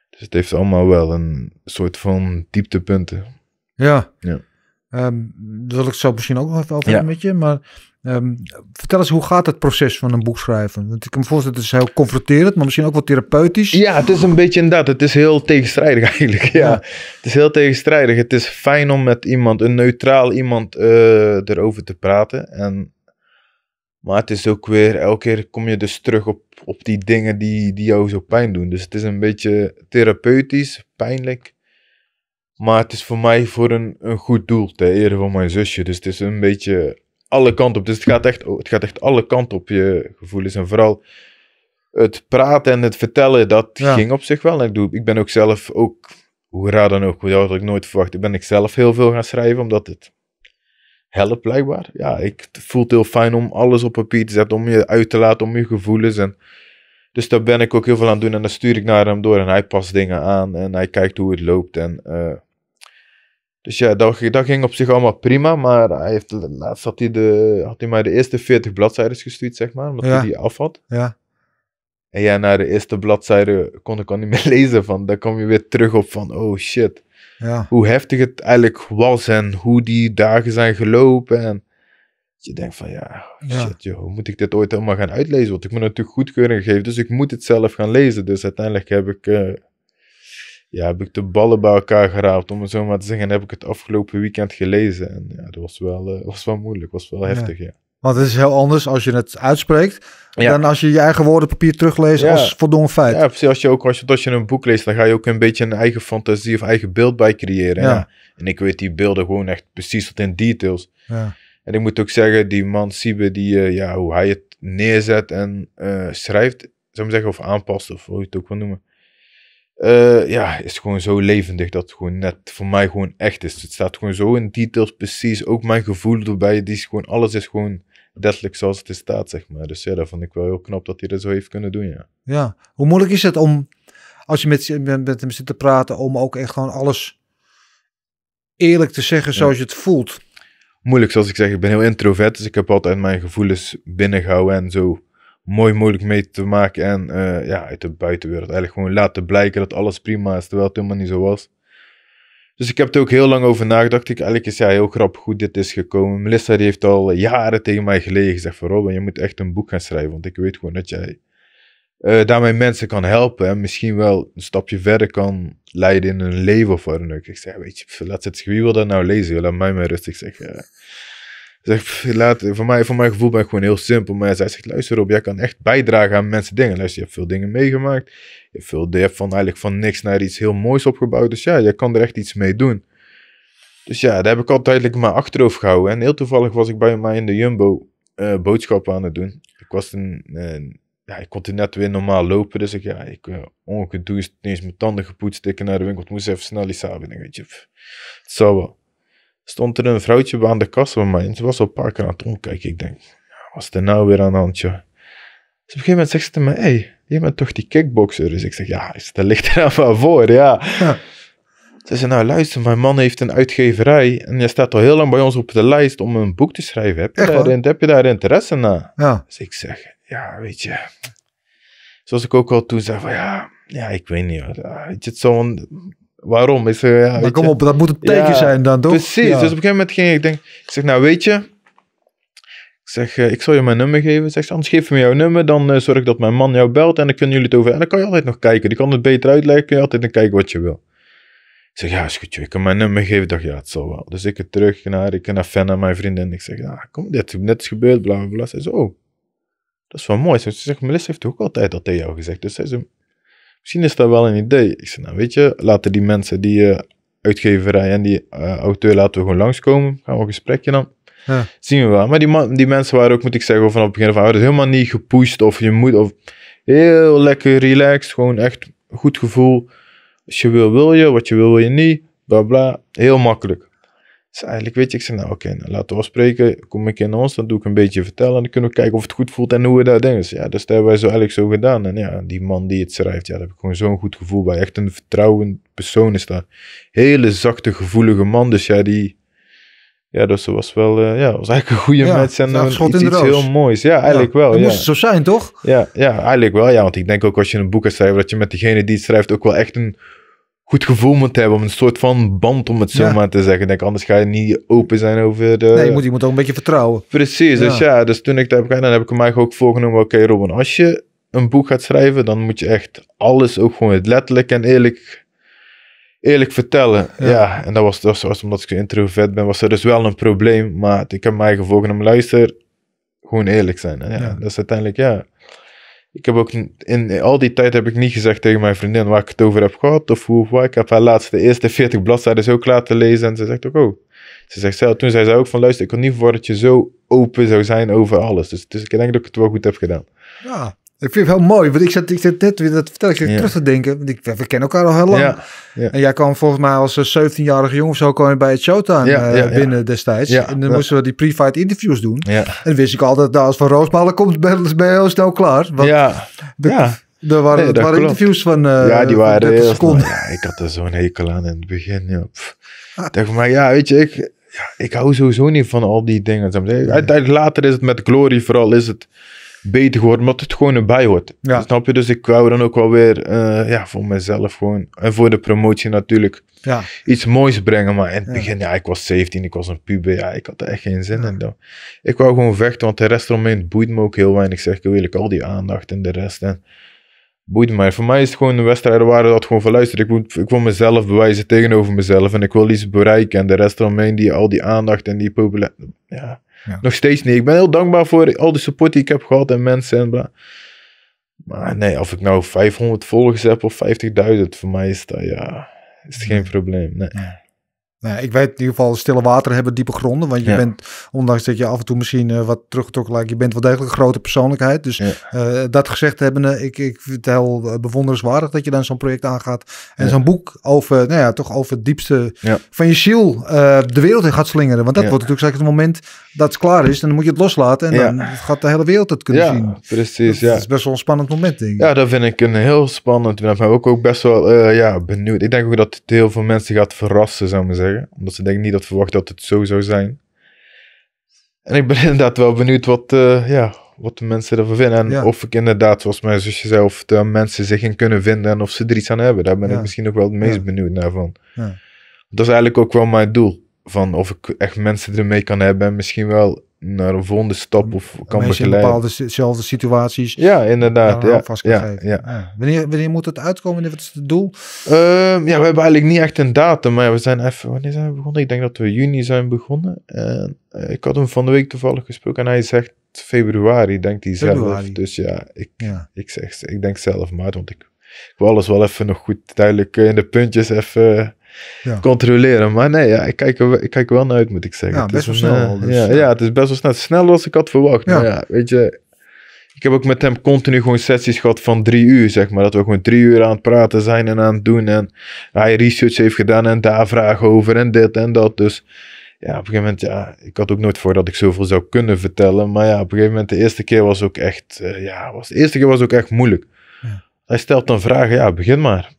Dus het heeft allemaal wel een soort van dieptepunten. Ja. ja. Um, dat wil ik zo misschien ook nog even over ja. met je. Maar ehm, vertel eens, hoe gaat het proces van een boek schrijven? Want ik kan me voorstellen, het is heel confronterend, maar misschien ook wat therapeutisch. Ja, het is een beetje inderdaad. Het is heel tegenstrijdig eigenlijk. Ja. Het is heel tegenstrijdig. Het is fijn om met iemand, een neutraal iemand, eh, erover te praten. En maar het is ook weer, elke keer kom je dus terug op, op die dingen die, die jou zo pijn doen. Dus het is een beetje therapeutisch, pijnlijk. Maar het is voor mij voor een, een goed doel, ter ere van mijn zusje. Dus het is een beetje alle kanten op. Dus het gaat echt, het gaat echt alle kanten op je gevoelens. En vooral het praten en het vertellen, dat ging op zich wel. ik, doe, ik ben ook zelf, ook, hoe raar dan ook, dat had ik nooit verwacht. Ik ben ik zelf heel veel gaan schrijven, omdat het Help blijkbaar. Ja, ik, het voelt heel fijn om alles op papier te zetten, om je uit te laten, om je gevoelens. En, dus daar ben ik ook heel veel aan het doen en dan stuur ik naar hem door en hij past dingen aan en hij kijkt hoe het loopt. En, eh, dus ja, dat, ging op zich allemaal prima, maar hij heeft, laatst had hij, de, had hij mij de eerste 40 bladzijden gestuurd, zeg maar, omdat hij die af had. Ja. En ja, naar de eerste bladzijde kon ik al niet meer lezen. Van, daar kom je weer terug op van, oh shit. Ja. Hoe heftig het eigenlijk was en hoe die dagen zijn gelopen. En je denkt van ja, shit joh, hoe moet ik dit ooit helemaal gaan uitlezen? Want ik moet natuurlijk goedkeuring geven, dus ik moet het zelf gaan lezen. Dus uiteindelijk heb ik, eh, ja, heb ik de ballen bij elkaar geraapt, om het zo maar te zeggen. En heb ik het afgelopen weekend gelezen. En ja, dat was wel, uh, was wel moeilijk, was wel heftig, ja. Want het is heel anders als je het uitspreekt. Ja. Dan als je je eigen woordenpapier terugleest ja. als voldoende feit. Ja, precies. Als je, ook, als, je, als je een boek leest, dan ga je ook een beetje een eigen fantasie of eigen beeld bij creëren. Ja. En ik weet die beelden gewoon echt precies tot in details. En ik moet ook zeggen, die man Siebe, die, uh, ja, hoe hij het neerzet en eh, schrijft, zou ik zeggen, of aanpast, of hoe je het ook wil noemen. Eh, ja, is gewoon zo levendig dat het gewoon net voor mij gewoon echt is. Het staat gewoon zo in details precies. Ook mijn gevoel erbij, die is gewoon, alles is gewoon letterlijk zoals het is staat, zeg maar. Dus ja, dat vond ik wel heel knap dat hij dat zo heeft kunnen doen, ja. Ja, hoe moeilijk is het om, als je met, met hem zit te praten, om ook echt gewoon alles eerlijk te zeggen zoals je het voelt? Moeilijk, zoals ik zeg, ik ben heel introvert, dus ik heb altijd mijn gevoelens binnengehouden en zo mooi moeilijk mee te maken en eh, ja, uit de buitenwereld eigenlijk gewoon laten blijken dat alles prima is, terwijl het helemaal niet zo was. Dus ik heb er ook heel lang over nagedacht. Ik elke keer, ja, heel grappig hoe dit is gekomen. Melissa heeft al jaren tegen mij gelegen gezegd van Robin, je moet echt een boek gaan schrijven, want ik weet gewoon dat jij eh, daarmee mensen kan helpen en misschien wel een stapje verder kan leiden in een leven of wat dan ook. Ik zei, weet je, laat het, wie wil dat nou lezen? Laat mij maar rustig zeggen. Zeg, laat, voor, mij, voor mijn gevoel ben ik gewoon heel simpel. Maar zij zegt, luister op, jij kan echt bijdragen aan mensen dingen. Luister, je hebt veel dingen meegemaakt. Je hebt, veel, van, eigenlijk van niks naar iets heel moois opgebouwd. Dus ja, jij kan er echt iets mee doen. Dus ja, daar heb ik altijd maar achterhoofd gehouden. En heel toevallig was ik bij mij in de Jumbo eh, boodschappen aan het doen. Ik was een... ja, ik kon toen net weer normaal lopen. Dus ik, ja, ik uh, ongedoe is eens mijn tanden gepoetst. Ik naar de winkel. Ik moest even snel iets halen. Ik weet je, het wel stond er een vrouwtje aan de kassa bij mij. En ze was op een paar aan het omkijken. Ik denk, wat is er nou weer aan de hand, joh? Dus op een gegeven moment zegt ze tegen mij, hé, hey, je bent toch die kickboxer? Dus ik zeg, ja, dat ligt er aan van voor, ja. Ze zei, nou luister, mijn man heeft een uitgeverij en je staat al heel lang bij ons op de lijst om een boek te schrijven. Heb je, daarin, heb je daar interesse na Ja. Dus ik zeg, ja, weet je, zoals ik ook al toen zei, van ja, ja ik weet niet, weet je, het is waarom? Ik eh, maar kom op, dat moet een teken zijn dan toch? Precies, dus op een gegeven moment ging ik denk, ik zeg, nou weet je, ik zeg, eh, ik zal je mijn nummer geven. Zegt anders geef me jouw nummer, dan eh, zorg ik dat mijn man jou belt en dan kunnen jullie het over. En dan kan je altijd nog kijken, die kan het beter uitleggen, kun je altijd een kijken wat je wil. Ik zeg, ja, is goed, ik kan mijn nummer geven. Ik dacht, ja, het zal wel. Dus ik het terug naar, ik naar en mijn vriendin. En ik zeg, ja, ah, kom, dit is net gebeurd, bla bla bla. Zij zo, oh, dat is wel mooi. Ze zegt, Melissa heeft ook altijd dat tegen jou gezegd. Dus zij ze misschien is dat wel een idee. Ik zei, nou weet je, laten die mensen, die uh, eh, uitgeverij en die uh, auteur, laten we gewoon langskomen. Gaan we een gesprekje dan. Ja. Zien we wel. Maar die, man, die mensen waren ook, moet ik zeggen, vanaf het begin van, het dus helemaal niet gepusht of je moet, of heel lekker relaxed, gewoon echt goed gevoel. Als je wil, wil je, wat je wil, wil je niet, bla bla. Heel makkelijk. Dus eigenlijk weet je, ik zeg nou oké, nou, laten we afspreken. Kom ik in ons, dan doe ik een beetje vertellen. En dan kunnen we kijken of het goed voelt en hoe we daar denken. Dus ja, dat hebben wij zo eigenlijk zo gedaan. En ja, die man die het schrijft, ja, daar heb ik gewoon zo'n goed gevoel bij. Echt een vertrouwend persoon is daar. Hele zachte, gevoelige man. Dus ja, die... Ja, dus dat was wel, eh, ja, was eigenlijk een goede ja, match en nou, iets, iets heel moois. Ja, eigenlijk wel. Dat ja. moest zo zijn, toch? Ja, ja, eigenlijk wel. Ja, want ik denk ook als je een boek gaat schrijven, dat je met degene die het schrijft ook wel echt een goed gevoel moet hebben. Om een soort van band, om het zo maar te zeggen. Denk, anders ga je niet open zijn over... De... Nee, je moet, je moet ook een beetje vertrouwen. Precies, dus ja. Dus toen ik daar heb gedaan, dan heb ik hem eigenlijk ook voorgenomen. Oké Robin, als je een boek gaat schrijven, dan moet je echt alles ook gewoon letterlijk en eerlijk... Eerlijk vertellen, ja. En dat was, dat was omdat ik introvert ben, was er dus wel een probleem. Maar ik heb mij gevolgen om luister, gewoon eerlijk zijn. En ja, dat is uiteindelijk, ja. Ik heb ook in al die tijd heb ik niet gezegd tegen mijn vriendin waar ik het over heb gehad of hoe of wat. Ik heb haar laatst de eerste 40 bladzijden zo klaar te lezen en ze zegt ook, oh. Ze zegt zelf, toen zei ze ook van, luister, ik kon niet voor dat je zo open zou zijn over alles. Dus, dus ik denk dat ik het wel goed heb gedaan. Ja. Ik vind het heel mooi, want ik zat, ik zat net weer, dat vertel ik, terug te denken. Want ik, we kennen elkaar al heel lang. En jij kwam volgens mij als 17-jarige eh, jongen of zo kwam je bij het Showtime eh, binnen destijds. en dan moesten we die pre-fight interviews doen. En wist ik altijd, nou, als Van Roosmalen komt, ben, je heel snel klaar. Want ja, de, ja. Er waren, waren interviews van eh, Ja, die waren ja, ik had er zo'n hekel aan in het begin. Ah. Ik dacht, maar ja, weet je, ik, ja, ik hou sowieso niet van al die dingen. Uiteindelijk later is het met Glory vooral, is het beter geworden, omdat het gewoon erbij hoort. Ja. Snap je? Dus ik wou dan ook wel weer eh, ja, voor mezelf gewoon en voor de promotie natuurlijk ja. iets moois brengen. Maar in het begin, ja, ik was 17, ik was een puber, ja, ik had er echt geen zin in. Dan. Ik wou gewoon vechten, want de rest eromheen boeit me ook heel weinig. Zeg, ik wil ik al die aandacht en de rest. En, boeit Maar Voor mij is het gewoon een wedstrijd waar dat gewoon van Ik, ik wil mezelf bewijzen tegenover mezelf en ik wil iets bereiken. En de rest eromheen, die, al die aandacht en die populair. Ja, nog steeds niet. Ik ben heel dankbaar voor al de support die ik heb gehad en mensen en bla. Maar nee, of ik nou 500 volgers heb of 50.000, voor mij is dat ja, is het geen probleem. Nee. Ja. Nou ik weet in ieder geval, stille water hebben diepe gronden. Want je bent, ondanks dat je af en toe misschien eh, wat teruggetrokken lijkt, je bent wel degelijk een grote persoonlijkheid. Dus eh, dat gezegd hebbende, ik, ik vind het heel eh, bewonderenswaardig dat je dan zo'n project aangaat. En zo'n boek over, nou ja, toch over het diepste van je ziel de wereld in gaat slingeren. Want dat wordt natuurlijk het moment dat het klaar is. En dan moet je het loslaten en dan gaat de hele wereld het kunnen zien. precies. Dat is best wel een spannend moment, denk ik. Ja, dat vind ik een heel spannend. Ik ben ook, ook best wel ja, benieuwd. Ik denk ook dat het heel veel mensen gaat verrassen, zou ik maar zeggen omdat ze denk ik niet dat verwacht dat het zo zou zijn. En ik ben inderdaad wel benieuwd wat, eh, ja, wat de mensen ervan vinden. En of ik inderdaad, zoals mijn zusje zei, of de mensen zich in kunnen vinden en of ze er iets aan hebben. Daar ben ik misschien ook wel het meest benieuwd naar van. Dat is eigenlijk ook wel mijn doel. Van of ik echt mensen ermee kan hebben en misschien wel naar een volgende stap of kan Mensen begeleiden. in bepaaldezelfde situaties. Ja, inderdaad. Ja, ja, ah, Wanneer, wanneer moet het uitkomen? Wat is het doel? Ehm, ja, we hebben eigenlijk niet echt een datum, maar we zijn even... Wanneer zijn we begonnen? Ik denk dat we juni zijn begonnen. En, eh, ik had hem van de week toevallig gesproken en hij zegt februari, denkt hij zelf. Dus ja, ik, Ik, zeg, ik denk zelf maart, want ik, ik wil alles wel even nog goed duidelijk eh, in de puntjes even ja. controleren. Maar nee, ja, ik, kijk er, ik kijk er wel naar uit, moet ik zeggen. Ja, het best wel snel. Eh, dus ja, ja, het is best wel snel. Sneller ik had verwacht. Maar ja, weet je, ik heb ook met hem continu gewoon sessies gehad van drie uur, zeg maar. Dat we gewoon drie uur aan het praten zijn en aan het doen. En hij research heeft gedaan en daar vragen over en dit en dat. Dus ja, op een gegeven moment, ja, ik had ook nooit voor dat ik zoveel zou kunnen vertellen. Maar ja, op een gegeven moment, de eerste keer was ook echt, eh, ja, was, de eerste keer was ook echt moeilijk. Hij stelt dan vragen, ja, begin maar.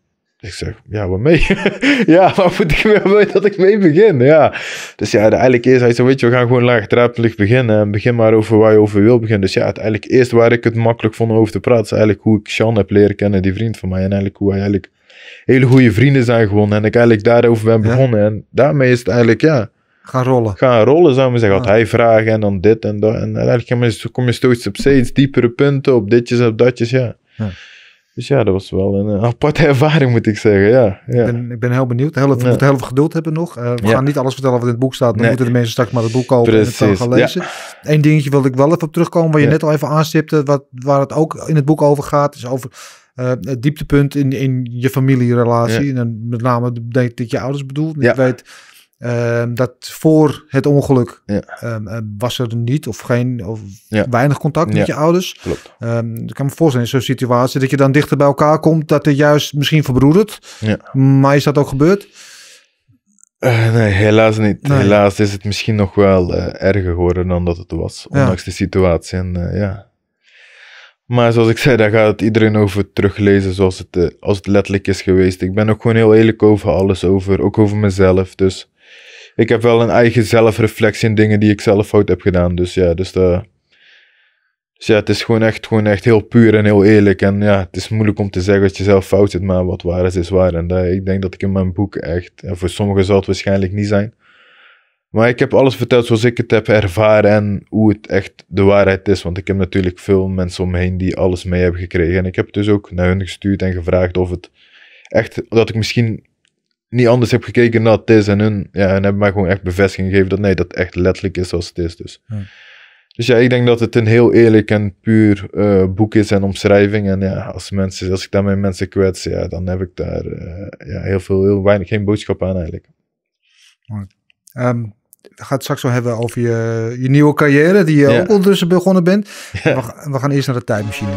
Ik zeg, ja, mee? ja, waar moet ik mee, dat ik mee begin? Ja. Dus ja, eigenlijk eerst, hij zo: weet je, we gaan gewoon laagdrapelig beginnen. En begin maar over waar je over wil beginnen. Dus ja, uiteindelijk eerst waar ik het makkelijk vond om over te praten, is eigenlijk hoe ik Sean heb leren kennen, die vriend van mij. En eigenlijk hoe hij eigenlijk hele goede vrienden zijn gewonnen. En ik eigenlijk daarover ben begonnen. En daarmee is het eigenlijk, ja... Gaan rollen. Gaan rollen, zou ik zeggen. Had ah. hij vragen en dan dit en dat. En eigenlijk kom je steeds op steeds diepere punten, op ditjes, op datjes, ja. Dus ja, dat was wel een eh, aparte ervaring, moet ik zeggen. Ja, ja. Ik, ben, ik ben heel benieuwd. Heel even, We moeten heel veel geduld hebben nog. Eh, we gaan niet alles vertellen wat in het boek staat. Dan moeten de mensen straks maar het boek kopen en het gaan lezen. Eén dingetje wilde ik wel even op terugkomen, waar je net al even aanstipte. Wat, waar het ook in het boek over gaat, is over uh, het dieptepunt in, in je familierelatie. En met name denk ik dat je ouders bedoelt. Ik weet Ehm, dat voor het ongeluk ehm, eh, was er niet of, geen, of weinig contact met je ouders. Klopt. Ehm, ik kan me voorstellen in zo'n situatie dat je dan dichter bij elkaar komt, dat het juist misschien verbroedert. Maar is dat ook gebeurd? Eh, nee, helaas niet. Helaas is het misschien nog wel eh, erger geworden dan dat het was, ondanks de situatie. En, ja. Maar zoals ik zei, daar gaat iedereen over teruglezen zoals het, als het letterlijk is geweest. Ik ben ook gewoon heel eerlijk over alles, over, ook over mezelf. Dus ik heb wel een eigen zelfreflectie in dingen die ik zelf fout heb gedaan. Dus ja, dus, eh, dus ja het is gewoon echt, gewoon echt heel puur en heel eerlijk. En ja, het is moeilijk om te zeggen dat je zelf fout zit, maar wat waar is, is waar. En dat, ik denk dat ik in mijn boek echt, en voor sommigen zal het waarschijnlijk niet zijn. Maar ik heb alles verteld zoals ik het heb ervaren en hoe het echt de waarheid is. Want ik heb natuurlijk veel mensen om me heen die alles mee hebben gekregen. En ik heb dus ook naar hun gestuurd en gevraagd of het echt, dat ik misschien niet anders heb gekeken naar het is en hun. Ja, en hebben mij gewoon echt bevestiging gegeven dat nee, dat echt letterlijk is zoals het is. Dus. Dus ja, ik denk dat het een heel eerlijk en puur eh, boek is en omschrijving. En ja, als, mensen, als ik daarmee mensen kwets, ja, dan heb ik daar eh, ja, heel veel, heel weinig, geen boodschap aan eigenlijk. Um, we gaan het straks wel hebben over je, je nieuwe carrière, die je ook ook ondertussen begonnen bent. we, gaan eerst naar de tijdmachine.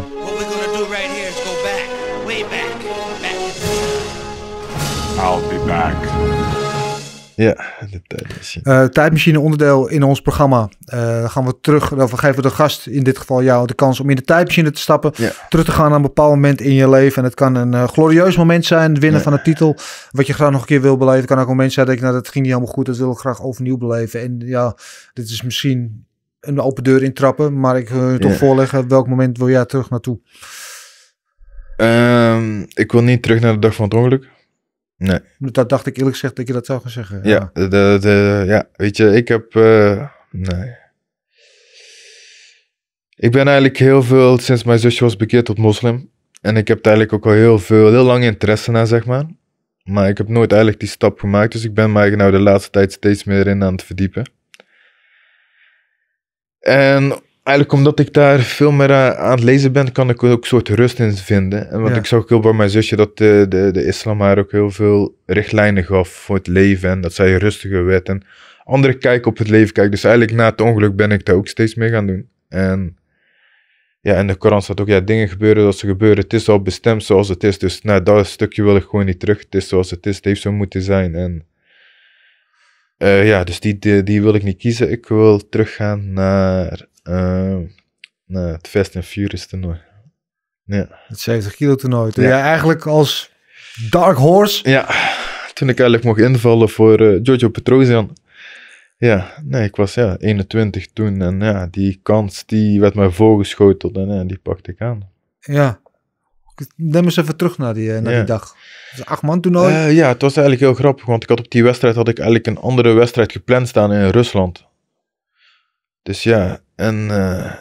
Ja, de tijdmachine. Eh, tijdmachine onderdeel in ons programma. Eh, dan gaan we terug, Dan geven we de gast, in dit geval jou, de kans om in de tijdmachine te stappen. Terug te gaan naar een bepaald moment in je leven. En het kan een eh, glorieus moment zijn, het winnen van een titel. Wat je graag nog een keer wil beleven. Het kan ook een moment zijn dat ik, nou dat ging niet helemaal goed, dat wil ik graag overnieuw beleven. En ja, dit is misschien een open deur intrappen, maar ik wil je toch voorleggen, welk moment wil jij terug naartoe? Ehm, ik wil niet terug naar de dag van het ongeluk. Nee. Dat dacht ik eerlijk gezegd dat je dat zou gaan zeggen. Ja, ja. De, de, ja weet je, ik heb. Eh, nee. Ik ben eigenlijk heel veel, sinds mijn zusje was bekeerd tot moslim. En ik heb eigenlijk ook al heel veel, heel lang interesse naar, zeg maar. Maar ik heb nooit eigenlijk die stap gemaakt. Dus ik ben mij nou de laatste tijd steeds meer in aan het verdiepen. En eigenlijk omdat ik daar veel meer eh, aan het lezen ben, kan ik ook een soort rust in vinden. En want ik zag ook heel bij mijn zusje dat de, de, de islam haar ook heel veel richtlijnen gaf voor het leven. En dat zij rustiger werd en andere kijk op het leven kijkt. Dus eigenlijk na het ongeluk ben ik daar ook steeds mee gaan doen. En ja, in de Koran staat ook, ja, dingen gebeuren zoals ze gebeuren. Het is al bestemd zoals het is. Dus nou, dat stukje wil ik gewoon niet terug. Het is zoals het is. Het heeft zo moeten zijn. En eh, ja, dus die, die, wil ik niet kiezen. Ik wil teruggaan naar, eh, naar het fest and Furious toernooi. Ja. Het 70 kilo toernooi. Toen ja. eigenlijk als Dark Horse... Ja, toen ik eigenlijk mocht invallen voor Jojo eh, Giorgio Petrosian. Ja, nee, ik was ja, 21 toen en ja, die kans die werd mij voorgeschoteld en die pakte ik aan. Ja, neem eens even terug naar die, naar ja. die dag. Dus acht-man toen Uh, eh, ja, het was eigenlijk heel grappig, want ik had op die wedstrijd had ik eigenlijk een andere wedstrijd gepland staan in Rusland. Dus ja, en eh,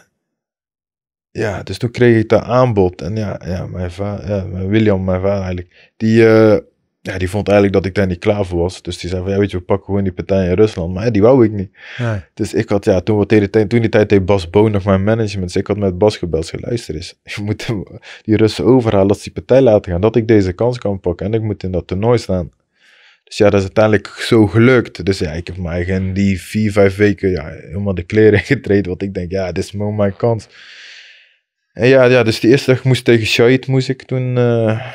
ja, dus toen kreeg ik dat aanbod. En ja, ja, mijn, vader, ja, William, mijn vader eigenlijk, die uh, ja, die vond eigenlijk dat ik daar niet klaar voor was. Dus die zei van, ja, weet je, we pakken gewoon die partij in Rusland. Maar die wou ik niet. Dus ik had, ja, toen, wat tegen toen die tijd deed Bas Boon nog mijn management. Dus ik had met Bas gebeld. Zei, luister je moet die Russen overhalen, dat die partij laten gaan. Dat ik deze kans kan pakken en ik moet in dat toernooi staan. Dus ja, dat is uiteindelijk zo gelukt. Dus ja, ik heb mij in die vier, vijf weken ja, helemaal de kleren getreden. Want ik denk, ja, dit is mijn kans. En ja, ja, dus die eerste dag moest tegen Shahid moest ik toen... Eh,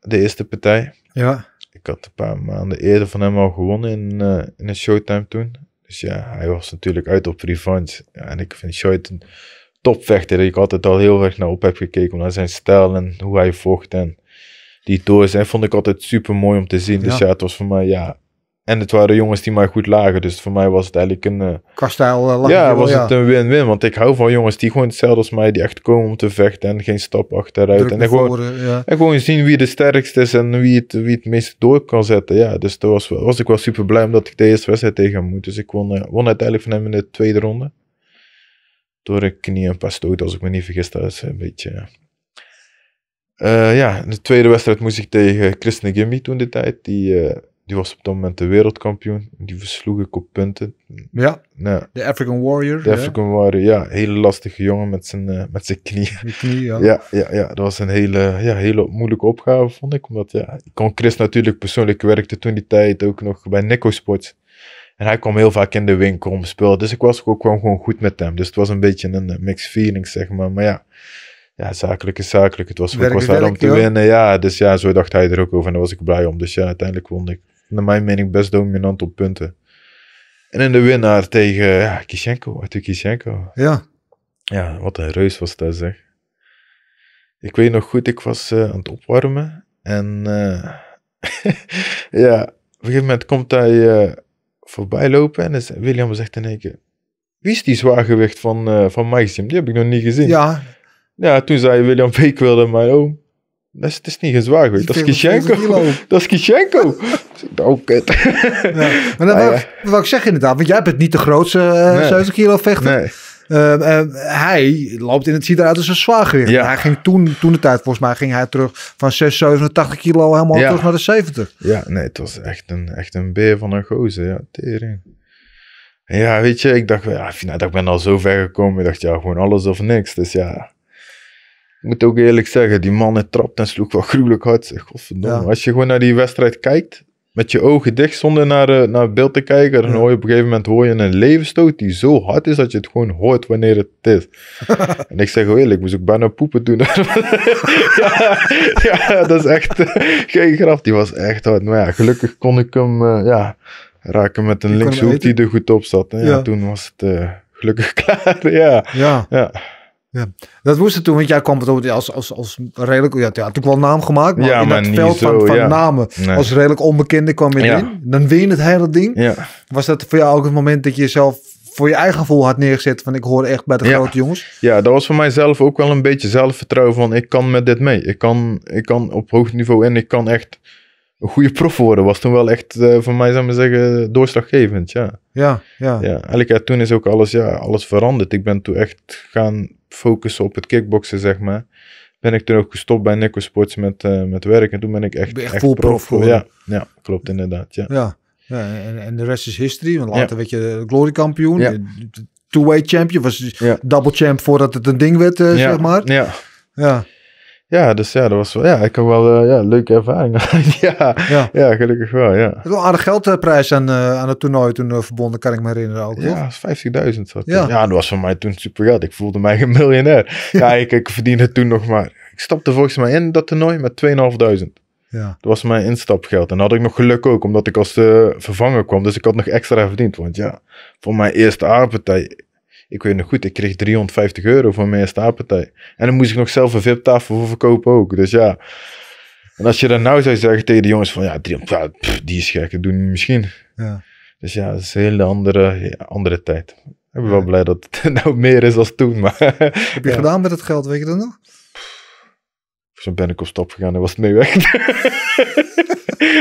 de eerste partij. Ja. Ik had een paar maanden eerder van hem al gewonnen in, uh, in een Showtime toen. Dus ja, hij was natuurlijk uit op revenge. en ik vind showtime een topvechter. Ik altijd al heel erg naar op heb gekeken. Naar zijn stijl en hoe hij vocht en die is. En vond ik altijd super mooi om te zien. Dus ja, het was voor mij ja, en het waren jongens die mij goed lagen. Dus voor mij was het eigenlijk een. Uh, Qua eh, Ja, was het een win-win. Want ik hou van jongens die gewoon hetzelfde als mij. Die echt komen om te vechten en geen stap achteruit. en, gewoon, eh, ja. en gewoon zien wie de sterkste is en wie het, wie het meest door kan zetten. Ja, dus toen was, was ik wel super blij omdat ik de eerste wedstrijd tegen hem moet. Dus ik won, uh, won uiteindelijk van hem in de tweede ronde. Door een knie en pas stoot, als ik me niet vergis. Dat is een beetje. ja, in de tweede wedstrijd moest ik tegen Christen Gimby toen de tijd. Die die was op dat moment de wereldkampioen. Die versloeg ik op punten. Ja, de African Warrior. De African ja. Warrior, ja. Hele lastige jongen met zijn, eh, met zijn knieën. Knie, ja. ja. Ja, ja, dat was een hele, ja, hele moeilijke opgave, vond ik. Omdat ja, ik kon Chris natuurlijk persoonlijk werkte toen die tijd ook nog bij Nico Sports. En hij kwam heel vaak in de winkel om spul. Dus ik was ook gewoon goed met hem. Dus het was een beetje een eh, mixed feeling, zeg maar. Maar ja, ja zakelijk is zakelijk. Het was, werk, was om te winnen. Ja, dus ja, zo dacht hij er ook over. En dan was ik blij om. Dus ja, uiteindelijk won ik naar mijn mening best dominant op punten. En in de winnaar tegen ja, Kishenko, uit Kishenko. Ja. Ja, wat een reus was dat zeg. Ik weet nog goed, ik was eh, aan het opwarmen. En eh, ja, op een gegeven moment komt hij uh, voorbij lopen. En William zegt in één keer, wie is die zwaargewicht van, uh, van Maxim? Die heb ik nog niet gezien. Ja. Ja, toen zei William, ik wilde mijn oom. Dat is, het is niet gezwaagd, dat is Kishenko. Dat is Kishenko. oh, kut. maar dat ah, wil ik zeggen inderdaad, want jij bent niet de grootste 70 eh, kilo vechter. Ehm, ehm, hij loopt in het, ziet eruit als een zwaar Ja. Hij ging toen, toen de tijd, volgens mij, ging hij terug van 6, 87 kilo helemaal terug naar de 70. Ja, nee, het was echt een, echt een beer van een gozer. Ja, tering. Ja, weet je, ik dacht, ja, nou, ik ben al zo ver gekomen. Ik dacht, ja, gewoon alles of niks. Dus ja, ik moet ook eerlijk zeggen, die man het trapt en sloeg wel gruwelijk hard. Zeg. Godverdomme. Als je gewoon naar die wedstrijd kijkt, met je ogen dicht zonder naar, eh, naar het beeld te kijken, dan hoor je op een gegeven moment hoor je een levensstoot die zo hard is dat je het gewoon hoort wanneer het is. en ik zeg eerlijk, ik moest ook bijna poepen doen. ja, ja, dat is echt geen graf. Die was echt hard. Maar ja, gelukkig kon ik hem eh, ja, raken met een linkshoek die er goed op zat. Ja. toen was het eh, gelukkig klaar. ja. ja. Ja. Dat moest het toen, want jij kwam bijvoorbeeld als, als, als redelijk... Ja, ja, natuurlijk wel naam gemaakt, maar in dat veld van, van namen. Als redelijk onbekende kwam je in. Dan win het hele ding. Was dat voor jou ook het moment dat je jezelf voor je eigen gevoel had neergezet van ik hoor echt bij de grote jongens? Ja, dat was voor mijzelf ook wel een beetje zelfvertrouwen van ik kan met dit mee. Ik kan, ik kan op hoog niveau en ik kan echt een goede prof worden. Was toen wel echt uh, voor mij, zou ik maar zeggen, doorslaggevend, ja. Ja, ja. ja eigenlijk, toen is ook alles, ja, alles veranderd. Ik ben toen echt gaan focussen op het kickboksen, zeg maar, ben ik toen ook gestopt bij Nico Sports met, eh, met werken. En toen ben ik echt, ben echt, full prof, prof ja, ja, klopt inderdaad. Ja. ja. ja en, en, de rest is history. Want later ja. werd je glory kampioen. Two-way champion. Was double champ voordat het een ding werd, eh, zeg maar. Ja. ja. Ja, dus ja, dat was ja, ik had wel eh, ja, leuke ervaring. ja, ja. gelukkig wel, ja. Het wel aardig geldprijs aan, uh, aan het toernooi toen eh, verbonden, kan ik me herinneren ook, Ja, 50.000. Ja. ja, dat was voor mij toen super geld. Ik voelde mij een miljonair. ja, ik, ik verdiende toen nog maar... Ik stapte volgens mij in dat toernooi met 2.500. Ja. Dat was mijn instapgeld. En dan had ik nog geluk ook, omdat ik als vervanger kwam. Dus ik had nog extra verdiend. Want ja, voor mijn eerste aardpartij ik weet nog goed, ik kreeg 350 euro voor mijn eerste En dan moest ik nog zelf een VIP-tafel voor verkopen ook. Dus ja. En als je dan nou zou zeggen tegen de jongens van, ja, die, die is gek, dat doen we misschien. Ja. Dus ja, dat is een hele andere, andere tijd. Ik ben wel blij dat het nou meer is dan toen. Maar, Heb je gedaan met het geld, weet je dat nog? Zo ben ik op stop gegaan en was het mee weg.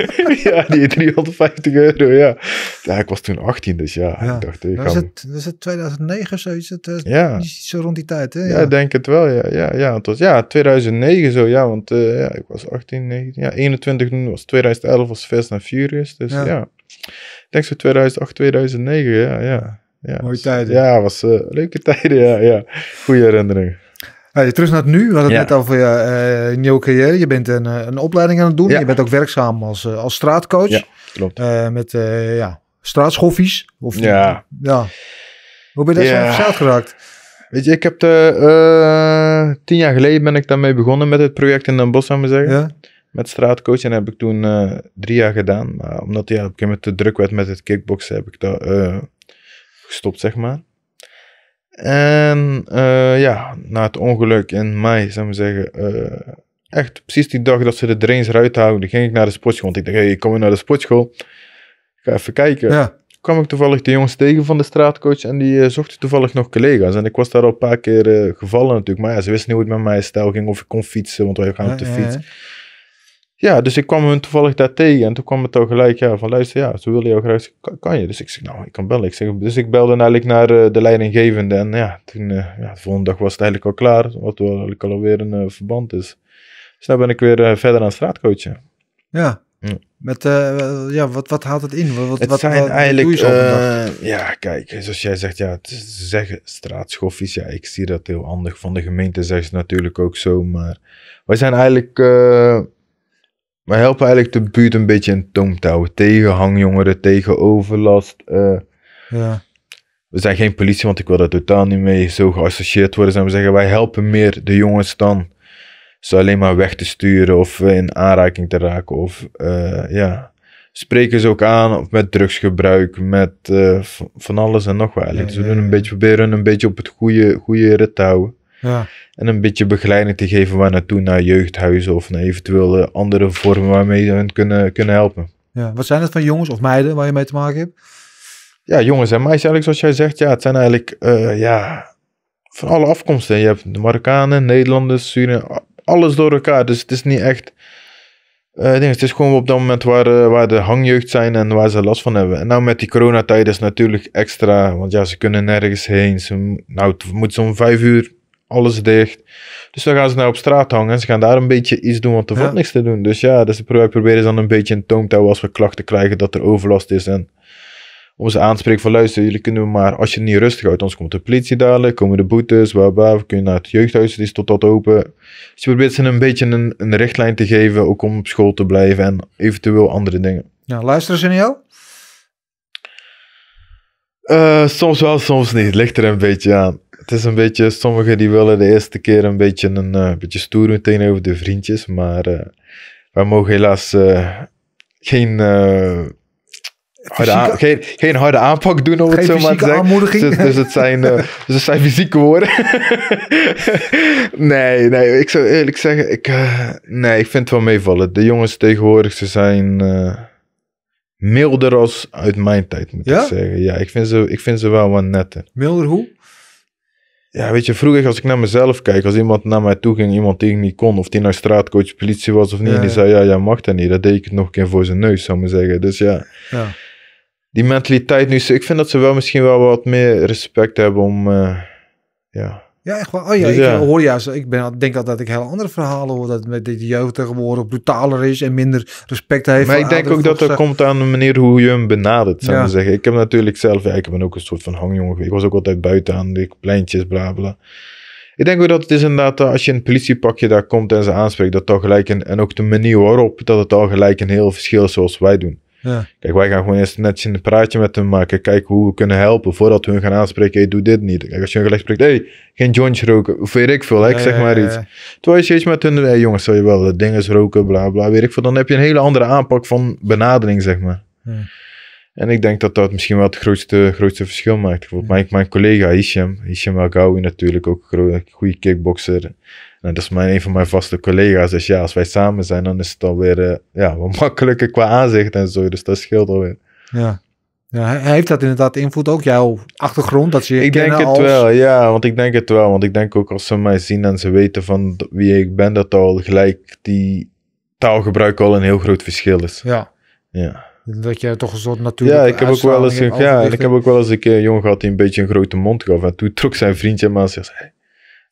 ja, die 350 euro, ja. ja. Ik was toen 18, dus ja. Ik dacht, ik was, het, was het 2009 of zoiets? Het, eh, ja. Zo rond die tijd, hè? Ja, denk het wel, ja. Ja, ja, het ja 2009 zo, ja. Want eh, ja, ik was 18, 19, ja, 21 toen was 2011 was Fast and Furious. Dus ja. Ik denk zo 2008, 2009, ja, ja. ja Mooie tijden. Ja, was eh, leuke tijden, ja, ja. Goede herinneringen terug naar het nu. We hadden het net over je uh, nieuwe carrière. Je bent een, eh, een opleiding aan het doen. Je bent ook werkzaam als, eh, als straatcoach. klopt. Eh, met uh, ja, straatschoffies. Of, ja. ja. Hoe ben je daar zo geraakt? Weet je, ik heb de, tien jaar geleden ben ik daarmee begonnen met het project in Den Bosch, zou ik maar zeggen. Met straatcoach. En heb ik toen drie jaar gedaan. Maar omdat ja, op een gegeven moment te druk werd met het kickboksen, heb ik dat gestopt, zeg maar. En eh, ja, na het ongeluk in mei, zou ik zeggen, eh, echt precies die dag dat ze de drains eruit houden, ging ik naar de sportschool. Want ik dacht, hey, ik kom weer naar de sportschool. Ik ga even kijken. Ja. Kwam ik toevallig de jongens tegen van de straatcoach en die uh, zochten toevallig nog collega's. En ik was daar al een paar keer gevallen natuurlijk. Maar ja, ze wisten niet hoe het met mij stijl ging, of ik kon fietsen, want wij gaan op de fiets. Ja, ja, dus ik kwam hem toevallig daar tegen en toen kwam het al gelijk ja, van luister, ja, ze willen jou graag, kan, je? Dus ik zeg, nou, ik kan bellen. Ik zeg, dus ik belde eigenlijk naar eh, de leidinggevende en ja, toen, eh, ja, de volgende dag was het eigenlijk al klaar, wat wel eigenlijk alweer een eh, verband is. Dus daar nou ben ik weer verder aan het straatcoachen. Ja, hm. Met, ja, wat, wat haalt het in? Wat, wat, wat, zijn eigenlijk, ja, kijk, zoals jij zegt, ja, ze zeggen straatschoffies, ja, ik zie dat heel handig. Van de gemeente zeggen ze natuurlijk ook zo, maar wij zijn eigenlijk maar helpen eigenlijk de buurt een beetje in toom te houden. Tegen hangjongeren, tegen overlast. Eh. ja. We zijn geen politie, want ik wil daar totaal niet mee zo geassocieerd worden. En we zeggen, wij helpen meer de jongens dan ze alleen maar weg te sturen of eh, in aanraking te raken. Of eh, ja, spreken ze ook aan of met drugsgebruik, met van alles en nog wat eigenlijk. we doen een beetje, proberen een beetje op het goede, goede rit te houden. Ja. En een beetje begeleiding te geven waar naartoe, naar jeugdhuizen of naar eventuele andere vormen waarmee ze hen kunnen, kunnen helpen. Ja. Wat zijn het van jongens of meiden waar je mee te maken hebt? Ja, jongens en meisjes eigenlijk, zoals jij zegt. Ja, het zijn eigenlijk eh, ja, van alle afkomsten. Je hebt Marokkanen, Nederlanders, Suriname, alles door elkaar. Dus het is niet echt... Eh, nee, het is gewoon op dat moment waar, eh, waar de hangjeugd zijn en waar ze last van hebben. En nou met die coronatijd is natuurlijk extra, want ja, ze kunnen nergens heen. Ze, nou, het moet zo'n vijf uur alles dicht. Dus dan gaan ze naar nou op straat hangen en ze gaan daar een beetje iets doen, want er ja. valt niks te doen. Dus ja, dus wij proberen dan een beetje een toontouw te houden als we klachten krijgen dat er overlast is. En om ze aan van luister, jullie kunnen maar, als je niet rustig houdt, anders komt de politie dadelijk, komen de boetes, bla bla, we kunnen naar het jeugdhuis, die is tot dat open. Dus je probeert ze een beetje een, een richtlijn te geven, ook om op school te blijven en eventueel andere dingen. Ja, luisteren ze naar jou? Eh, soms wel, soms niet. Ligt er een beetje aan het is een beetje, sommigen die willen de eerste keer een beetje, een, uh, beetje stoer doen tegenover de vriendjes, maar uh, wij mogen helaas eh, geen, harde geen, geen, harde aanpak doen, om geen het zo maar Dus, dus, het zijn, dus het zijn fysieke woorden. nee, nee, ik zou eerlijk zeggen, ik, nee, ik vind het wel meevallen. De jongens tegenwoordig, ze zijn milder als uit mijn tijd, moet ik zeggen. Ja, ik vind, ze, ik vind ze wel wat netter. Milder hoe? Ja, weet je, vroeger als ik naar mezelf kijk, als iemand naar mij toe ging, iemand die ik kon, of die straat straatcoach, politie was of niet, en die zei, ja, jij mag dat niet, dat deed ik het nog een keer voor zijn neus, zou ik maar zeggen. Dus ja, ja, die mentaliteit nu, ik vind dat ze wel misschien wel wat meer respect hebben om, eh, ja, ja, echt wel. Oh ja, dus ik ja. Eh, hoor ik ben, denk altijd dat ik heel andere verhalen hoor. Dat met de jeugd tegenwoordig brutaler is en minder respect heeft. Maar ik denk ook dat dat komt aan de manier hoe je hem benadert, zou ik zeggen. Ik heb natuurlijk zelf, ja, ik ben ook een soort van hangjongen Ik was ook altijd buiten aan de pleintjes, bla bla. Ik denk ook dat het is inderdaad, eh, als je een politiepakje daar komt en ze aanspreekt, dat al gelijk, een, en ook de manier waarop, dat het al gelijk een heel verschil is zoals wij doen. Ja. Kijk, wij gaan gewoon eerst netjes een praatje met hem maken. Kijken hoe we kunnen helpen voordat we hun gaan aanspreken. Hey, doe dit niet. Kijk, als je hun gelijk spreekt, hey, geen joints roken. Of weet ik veel, zeg maar iets. Terwijl is je iets met hun, hey, jongens, zou je wel dingen roken, bla bla, weet ik veel. Dan heb je een hele andere aanpak van benadering, zeg maar. En ik denk dat dat misschien wel het grootste, grootste verschil maakt. Bijvoorbeeld mijn, mijn collega Ishem Hisham Agawi natuurlijk ook een goede kickboxer. En dat is mijn, een van mijn vaste collega's. Dus ja, als wij samen zijn, dan is het alweer uh, eh, ja, wat makkelijker qua aanzicht en zo. Dus dat scheelt alweer. Ja. ja hij heeft dat inderdaad invloed ook jouw achtergrond? Dat ze je ik denk het wel, ja. Want ik denk het wel. Want ik denk ook als ze mij zien en ze weten van wie ik ben, dat al gelijk die taalgebruik al een heel groot verschil is. Ja. Ja. Dat je toch een soort natuurlijk. Ja, ik heb ook wel eens, ja, en ik heb ook wel eens een keer een jongen gehad die een beetje een grote mond gaf. En toen trok zijn vriendje maar en zei: hey,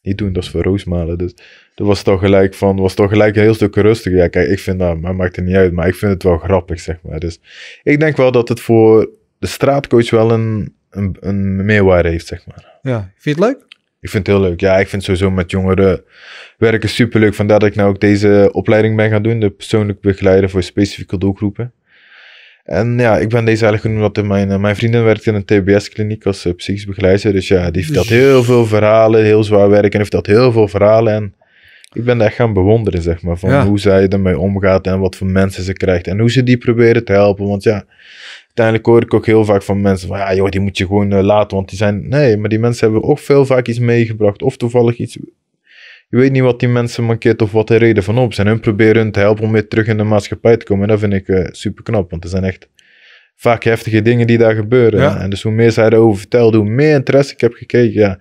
niet doen, dat is voor roosmalen. Dus dat was toch gelijk van, was toch gelijk een heel stuk rustiger. Ja, kijk, ik vind dat, maar maakt het niet uit. Maar ik vind het wel grappig, zeg maar. Dus ik denk wel dat het voor de straatcoach wel een, een, een meerwaarde heeft, zeg maar. Ja, vind je het leuk? Ik vind het heel leuk. Ja, ik vind sowieso met jongeren werken superleuk. Vandaar dat ik nou ook deze opleiding ben gaan doen. De persoonlijk begeleider voor specifieke doelgroepen. En ja, ik ben deze eigenlijk genoemd omdat mijn, eh, mijn vriendin werkt in een TBS-kliniek als eh, psychisch begeleider. Dus ja, die vertelt dus- heel veel verhalen, heel zwaar werk en heeft dat heel veel verhalen. En ik ben echt gaan bewonderen, zeg maar, van hoe zij ermee omgaat en wat voor mensen ze krijgt. En hoe ze die proberen te helpen, want ja, uiteindelijk hoor ik ook heel vaak van mensen van, ja joh, die moet je gewoon eh, laten, want die zijn... Nee, maar die mensen hebben ook veel vaak iets meegebracht of toevallig iets je weet niet wat die mensen mankeert of wat de reden van op zijn. Hun proberen te helpen om weer terug in de maatschappij te komen. En dat vind ik uh, eh, super knap, want er zijn echt vaak heftige dingen die daar gebeuren. En dus hoe meer zij erover vertelden, hoe meer interesse ik heb gekeken. Ja,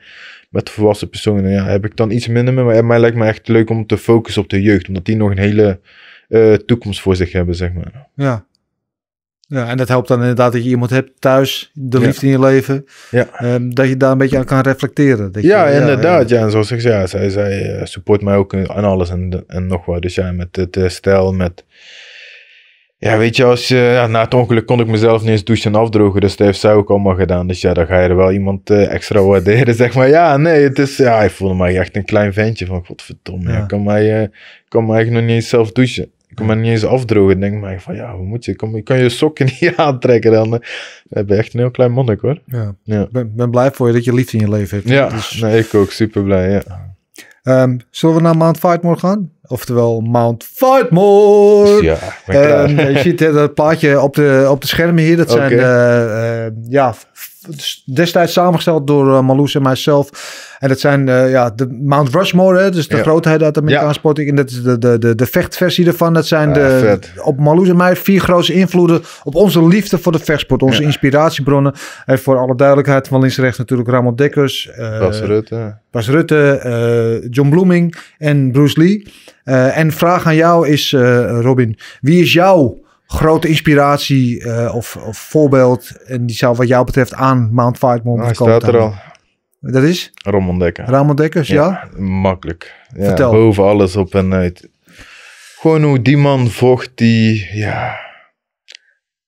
met de volwassen personen ja, heb ik dan iets minder mee. Maar mij lijkt me echt leuk om te focussen op de jeugd, omdat die nog een hele eh, toekomst voor zich hebben, zeg maar. Ja, ja, en dat helpt dan inderdaad dat je iemand hebt thuis, de liefde in je leven, ja. Ehm, dat je daar een beetje aan kan reflecteren. Dat ja, je, ja, inderdaad. Ja. zoals ik zei, zij, zij eh, support mij ook aan alles en, en nog wat. Dus ja, met het eh, stijl, met... Ja, weet je, als, eh, je na het ongeluk kon ik mezelf niet eens douchen en afdrogen. Dus dat heeft zij ook allemaal gedaan. Dus ja, dan ga je er wel iemand extra waarderen. Zeg maar, ja, nee, het is... Ja, ik voelde mij echt een klein ventje. Van, godverdomme, ja. kan, mij, uh, kan mij nog niet eens zelf douchen kan me niet eens afdrogen. denk maar van ja, hoe moet je? Kom, kan je sokken niet aantrekken. Dan heb je echt een heel klein monnik hoor. Ja. ja. Ben, ben blij voor je dat je liefde in je leven hebt. Ja, dus- nee, ik ook. Super blij. Ja. Um, zullen we naar Mount Fightmore gaan? Oftewel Mount Fightmore. Ja, um, je ziet dat plaatje op de, op de schermen hier. Dat zijn de eh, eh, ja, destijds samengesteld door uh, en mijzelf. En dat zijn eh, ja, de Mount Rushmore, dus de ja. grootheid uit de Amerikaanse sport. En dat is de, de, de, de vechtversie ervan. Dat zijn ah, de, op Marloes en mij vier grootste invloeden op onze liefde voor de vechtsport. Onze inspiratiebronnen. En voor alle duidelijkheid van links rechts natuurlijk Ramon Dekkers. Eh, Bas Rutte. Bas Rutte, John Blooming en Bruce Lee. en vraag aan jou is, Robin, wie is jouw grote inspiratie eh, of, voorbeeld. En die zou wat jou betreft aan Mount fight moeten komen. Hij staat er al. Dat is? Ramon Dekker. Ramon Dekkers, ja. Makkelijk. Vertel. Boven alles op en uit. Gewoon hoe die man vocht, die, ja...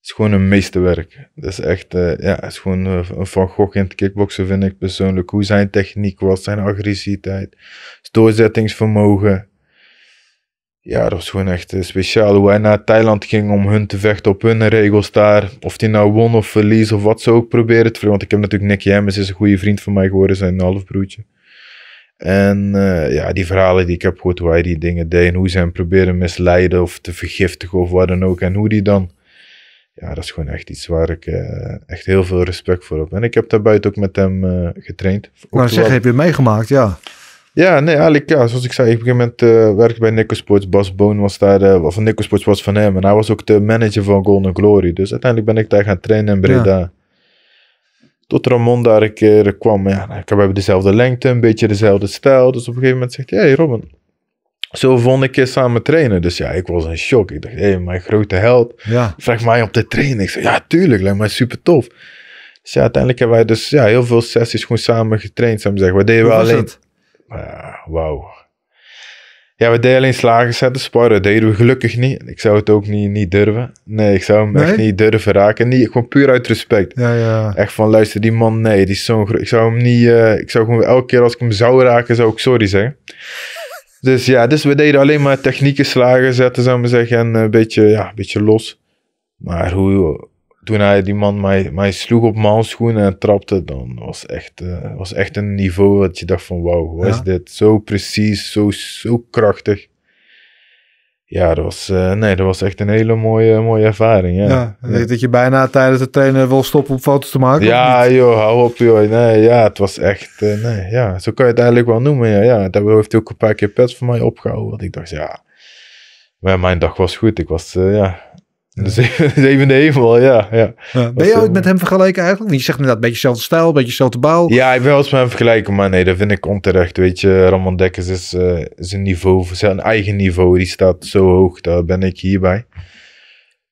is gewoon een meesterwerk. Dat is echt, eh, ja, is gewoon eh, Van gok in het kickboksen vind ik persoonlijk. Hoe zijn techniek was, zijn agressiviteit, doorzettingsvermogen ja, dat was gewoon echt eh, speciaal. Hoe hij naar Thailand ging om hun te vechten op hun regels daar. Of die nou won of verlies of wat ze ook proberen te Want ik heb natuurlijk Nick Jemmers, is een goede vriend van mij geworden, zijn halfbroertje. En eh, ja, die verhalen die ik heb gehoord, hoe hij die dingen deed en hoe ze hem probeerden misleiden of te vergiftigen of wat dan ook. En hoe die dan. Ja, dat is gewoon echt iets waar ik eh, echt heel veel respect voor heb. En ik heb daarbuiten ook met hem getraind. maar nou, zeg, heb je meegemaakt, ja. Ja, nee, eigenlijk, ja, zoals ik zei, ik een met moment eh, werk bij Nico Sports. Bas Boon was daar, uh, of Nico Sports was van hem. En hij was ook de manager van Golden Glory. Dus uiteindelijk ben ik daar gaan trainen in Breda. Tot Ramon daar een keer kwam. Ja, we nou, ik heb dezelfde lengte, een beetje dezelfde stijl. Dus op een gegeven moment zegt hij, hey Robin, zo vond ik je samen trainen? Dus ja, ik was in shock. Ik dacht, hé, hey, mijn grote held ja. vraagt mij op te trainen. Ik zei, ja, tuurlijk, lijkt mij super tof. Dus ja, uiteindelijk hebben wij dus ja, heel veel sessies gewoon samen getraind, zou zeggen. We deden Hoe wel alleen... Nou wauw. Ja, we deden alleen slagen zetten. Sparren deden we gelukkig niet. Ik zou het ook niet, niet durven. Nee, ik zou hem echt niet durven raken. Niet, gewoon puur uit respect. Ja, ja. Echt van, luister, die man, nee, die is zo'n... Ik zou hem niet... Eh, ik zou gewoon elke keer als ik hem zou raken, zou ik sorry zeggen. Dus ja, dus we deden alleen maar technieken slagen zetten, zou ik maar zeggen. En eh, een beetje, ja, een beetje los. Maar hoe, toen hij die man mij, mij sloeg op mijn en trapte, dan was echt, eh, was echt een niveau dat je dacht van wauw, hoe is dit? Zo precies, zo, zo krachtig. Ja, dat was, eh, nee, dat was echt een hele mooie, mooie ervaring. Ja. ja, Dat je bijna tijdens het trainen wil stoppen om foto's te maken. Ja, joh, hou op, joh. Nee, ja, het was echt. Eh, nee, ja, zo kan je het eigenlijk wel noemen. Ja, ja. Daar heeft ook een paar keer pet voor mij opgehouden. Want ik dacht, ja. Maar mijn dag was goed. Ik was, ja. De hemel, ja. ja. ben je ook met hem vergelijken eigenlijk? Je zegt inderdaad, een beetje dezelfde stijl, een beetje dezelfde bouw. Ja, ik wil wel eens met hem vergelijken, maar nee, dat vind ik onterecht. Weet je, Ramon Dekkers is eh, zijn niveau, zijn eigen niveau, die staat zo hoog. Daar ben ik hierbij.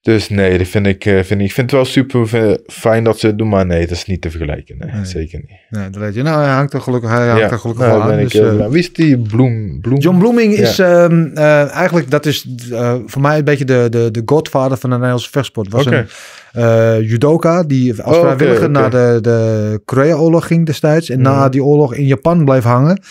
Dus nee, dat vind ik, eh, vind, ik, vind het wel super fijn dat ze het doen, maar nee, dat is niet te vergelijken. zeker niet. Nee, dat weet Nou, hij hangt er gelukkig, hij hangt er gelukkig nou, wel aan. Dus, ik, eh, eh, die Bloem? Bloem? John Bloeming is ehm, eigenlijk, dat is voor mij een beetje de, de, de godvader van de Nederlandse vechtsport. Was okay. een judoka die als oh, vrijwilliger naar de, de Korea-oorlog ging destijds. En mhm. na die oorlog in Japan bleef hangen.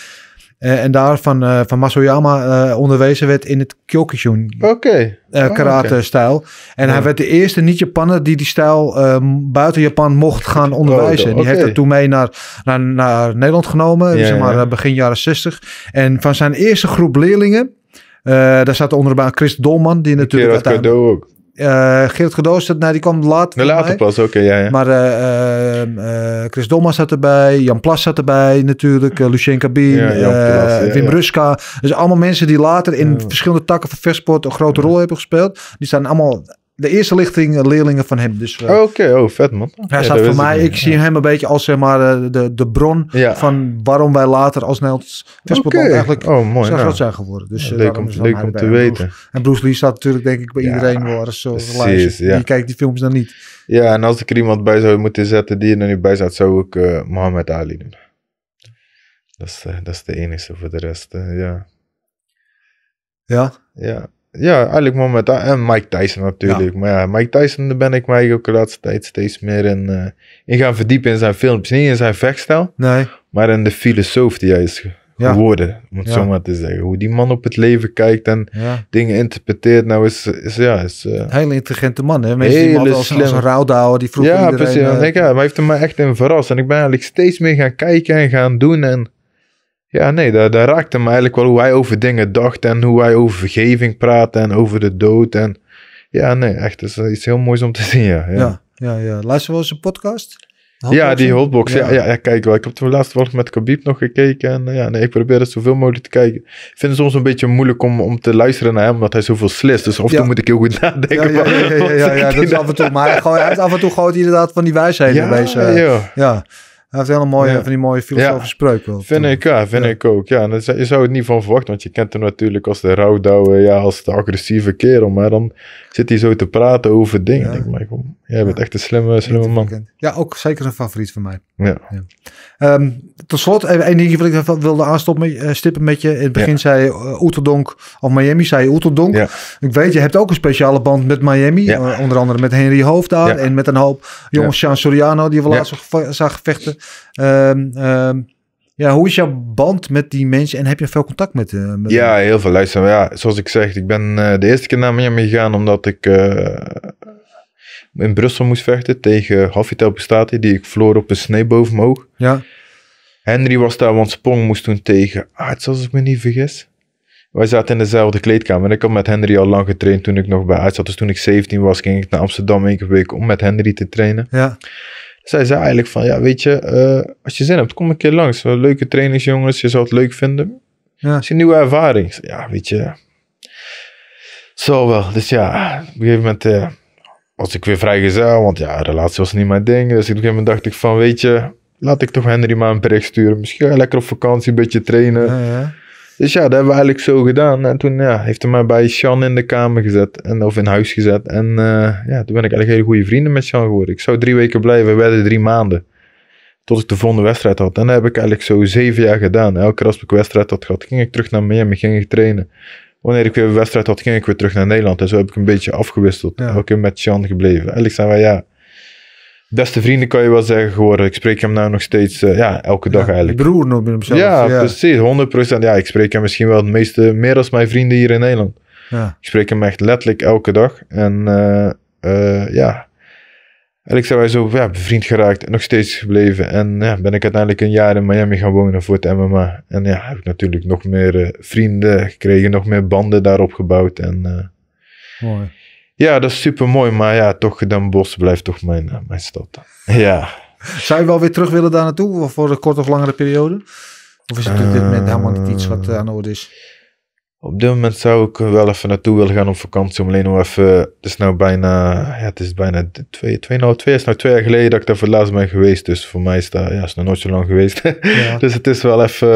Eh, en daar van, uh, van Masoyama uh, eh, onderwezen werd in het Kyokushin okay. Oh, karate-stijl. En hij werd de eerste niet-Japaner die die stijl ehm, buiten Japan mocht gaan oh, onderwijzen. Die heeft dat toen mee naar, naar, naar Nederland genomen, dus zeg maar begin jaren 60. En van zijn eerste groep leerlingen, daar zat onder Chris Dolman, die natuurlijk... Akira ook. Eh, Geert Gedoos, dat, nou, die kwam laat. De later pas, oké, ja, ja, Maar eh, ehm, eh, Chris Dommas zat erbij, Jan Plas zat erbij natuurlijk, Lucien Cabin, Wim Ruska. Dus allemaal mensen die later in verschillende takken van versport een grote rol hebben gespeeld. Die staan allemaal de eerste lichting eh, leerlingen van hem. Dus, eh, Oké, oh, vet man. Hij ja, staat voor mij, ik, zie hem een beetje als zeg maar, eh, de, de bron van waarom wij later als Nederlands okay. eigenlijk oh, mooi, nou. zijn geworden. Dus, leuk om, te weten. En Bruce Lee staat natuurlijk denk ik bij iedereen wel Die kijkt die films dan niet. Ja, en als ik er iemand bij zou moeten zetten die er nu bij zat, zou ik uh, Mohammed Ali doen. Dat is, dat is de enige voor de rest, ja. Ja? Ja, ja, eigenlijk Mohamed en Mike Tyson natuurlijk. Maar ja, Mike Tyson, daar ben ik mij ook de laatste tijd steeds meer in, uh, in gaan verdiepen in zijn films. Niet in zijn vechtstijl, nee. maar in de filosoof die hij is geworden, om het zo maar te zeggen. Hoe die man op het leven kijkt en dingen interpreteert. Nou, is, is ja... Is, eh, Hele intelligente man, hè? Mensen die hem als, een rouwdouwer, die ja, Precies. Eh, ja, maar hij heeft hem echt in verrast. En ik ben eigenlijk steeds meer gaan kijken en gaan doen en ja, nee, dat, raakte me eigenlijk wel hoe hij over dingen dacht en hoe hij over vergeving praat en over de dood. En ja, nee, echt, dat is eh, iets heel moois om te zien, ja. Ja, ja, ja. Luister wel eens een podcast? Ja, die hotbox. Ja. Ja, kijk wel. Ik heb toen laatst wel met Kabib nog gekeken. En eh, ja, nee, ik probeer het zoveel mogelijk te kijken. Ik vind het soms een beetje moeilijk om, om te luisteren naar hem, omdat hij zoveel slist. Dus af en toe moet ik heel goed nadenken. Ja, ja, ja, ja, dat is af en toe. Maar hij, gewoon, af en toe gewoon inderdaad van die wijsheden bij zijn. ja. Hij heeft hele mooie, van die mooie filosofische spreuk Vind ik, ja, vind ik ook. Ja, dat, je zou het niet van verwachten, want je kent hem natuurlijk als de rouwdouwe, ja, als de agressieve kerel. Maar dan zit hij zo te praten over dingen. Denk, maar, kom, jij bent echt een slimme, slimme man. Ja, ook zeker een favoriet van mij. Ja. Ehm, tot slot, en één dingje wat ik wilde aanstippen eh, met je. In het begin zei je eh, Oeterdonk, of Miami zei je Oeterdonk. Ik weet, je hebt ook een speciale band met Miami. Eh, onder andere met Henry Hoofdaar en met een hoop jongens, Sean Soriano, die we laatst zag vechten. Ehm, ehm, ja, hoe is jouw band met die mensen en heb je veel contact met, eh, ja, heel veel. Luister, ja, zoals ik zeg, ik ben eh, de eerste keer naar Miami gegaan omdat ik eh, in Brussel moest vechten tegen Hafitel Bestati, die ik vloor op een snee bovenhoog Ja. Henry was daar, want Sprong moest toen tegen aarts als ik me niet vergis. Wij zaten in dezelfde kleedkamer. Ik had met Henry al lang getraind toen ik nog bij aarts zat. Dus toen ik 17 was, ging ik naar Amsterdam één keer week om met Henry te trainen. Ja zij zei eigenlijk van, ja, weet je, eh, als je zin hebt, kom een keer langs. Leuke trainingsjongens, je zou het leuk vinden. Ja. Het is een nieuwe ervaring. Ja, weet je. Zo wel. Dus ja, op een gegeven moment eh, was ik weer vrijgezel, want ja, relatie was niet mijn ding. Dus op een gegeven moment dacht ik van, weet je, laat ik toch Henry maar een bericht sturen. Misschien lekker op vakantie, een beetje trainen. ja. Dus ja, dat hebben we eigenlijk zo gedaan. En toen ja, heeft hij mij bij Sean in de kamer gezet. En, of in huis gezet. En eh, ja, toen ben ik eigenlijk hele goede vrienden met Sean geworden. Ik zou drie weken blijven. We werden drie maanden. Tot ik de volgende wedstrijd had. En dat heb ik eigenlijk zo zeven jaar gedaan. Elke keer als ik wedstrijd had gehad, ging ik terug naar Miami. Ging ik trainen. Wanneer ik weer een wedstrijd had, ging ik weer terug naar Nederland. En zo heb ik een beetje afgewisseld. Ja. Elke met Sean gebleven. Eigenlijk zijn wij ja beste vrienden kan je wel zeggen geworden. Ik spreek hem nou nog steeds, eh, ja, elke dag eigenlijk. eigenlijk. Broer noem je hem zelf. Ja, ja. precies, 100%. Ja, ik spreek hem misschien wel het meeste, meer als mijn vrienden hier in Nederland. Ja. Ik spreek hem echt letterlijk elke dag. En eh, eh, ja, eigenlijk zijn wij zo ja, bevriend geraakt en nog steeds gebleven. En ja, ben ik uiteindelijk een jaar in Miami gaan wonen voor het MMA. En ja, heb ik natuurlijk nog meer vrienden gekregen, nog meer banden daarop gebouwd. En, Mooi. Ja, dat is super mooi, maar ja, toch Den Bosch blijft toch mijn, eh, mijn stad. Ja. Zou je wel weer terug willen daar naartoe voor een korte of langere periode? Of is het op dit moment helemaal niet iets wat eh, aan de orde is? Op dit moment zou ik wel even naartoe willen gaan op vakantie. Om alleen nog even. Het is nou bijna. Ja, het is bijna. twee, twee, nou, twee, is nou twee jaar geleden dat ik daar voor het laatst ben geweest. Dus voor mij is dat. Ja, is nog nooit zo lang geweest. dus het is wel even.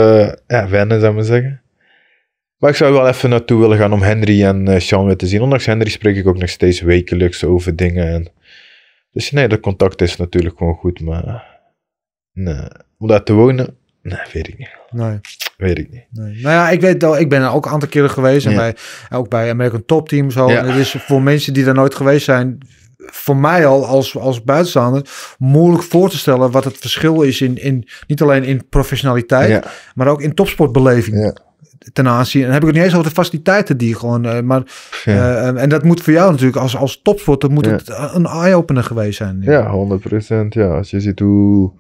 Ja, wennen, zou ik maar zeggen. Maar ik zou wel even naartoe willen gaan om Henry en eh, Sean weer te zien. Ondanks Henry spreek ik ook nog steeds wekelijks over dingen. Dus nee, dat contact is natuurlijk gewoon goed, maar... Eh, nee. Om daar te wonen? Nee, weet ik niet. Nee. Weet ik niet. Nee. Nou ja, ik weet ik ben er ook een aantal keren geweest. En bij, ook bij American Top Team zo. Ja. Het is voor mensen die daar nooit geweest zijn, voor mij al als, als buitenstaander moeilijk voor te stellen wat het verschil is in, in niet alleen in professionaliteit, maar ook in topsportbeleving. Ja ten aanzien. En dan heb ik het niet eens over de faciliteiten die gewoon. Eh, maar, eh, en dat moet voor jou natuurlijk als, als topsporter moet het een eye-opener geweest zijn. Ja, 100%. Ja, als je ziet hoe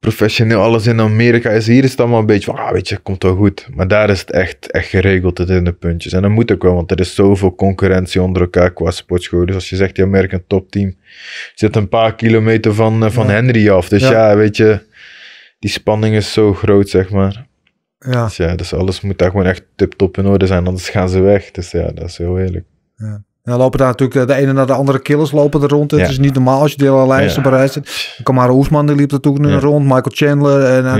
professioneel alles in Amerika is, hier is het allemaal een beetje van, ah, weet je, komt wel goed. Maar daar is het echt, echt geregeld het in de puntjes. En dat moet ook wel, want er is zoveel concurrentie onder elkaar qua sportscholen. Dus als je zegt, je een topteam zit een paar kilometer van, eh, van Henry af. Dus ja weet je, die spanning is zo groot, zeg maar. Ja. Dus ja, dus alles moet daar gewoon echt tip-top in orde zijn, anders gaan ze weg. Dus ja, dat is heel eerlijk. Ja. dan lopen daar natuurlijk eh, de ene naar de andere killers lopen er rond. Het is niet normaal als je de hele lijn ja. bereist. Kamara Oesman die liep er toen rond. Michael Chandler. En, eh,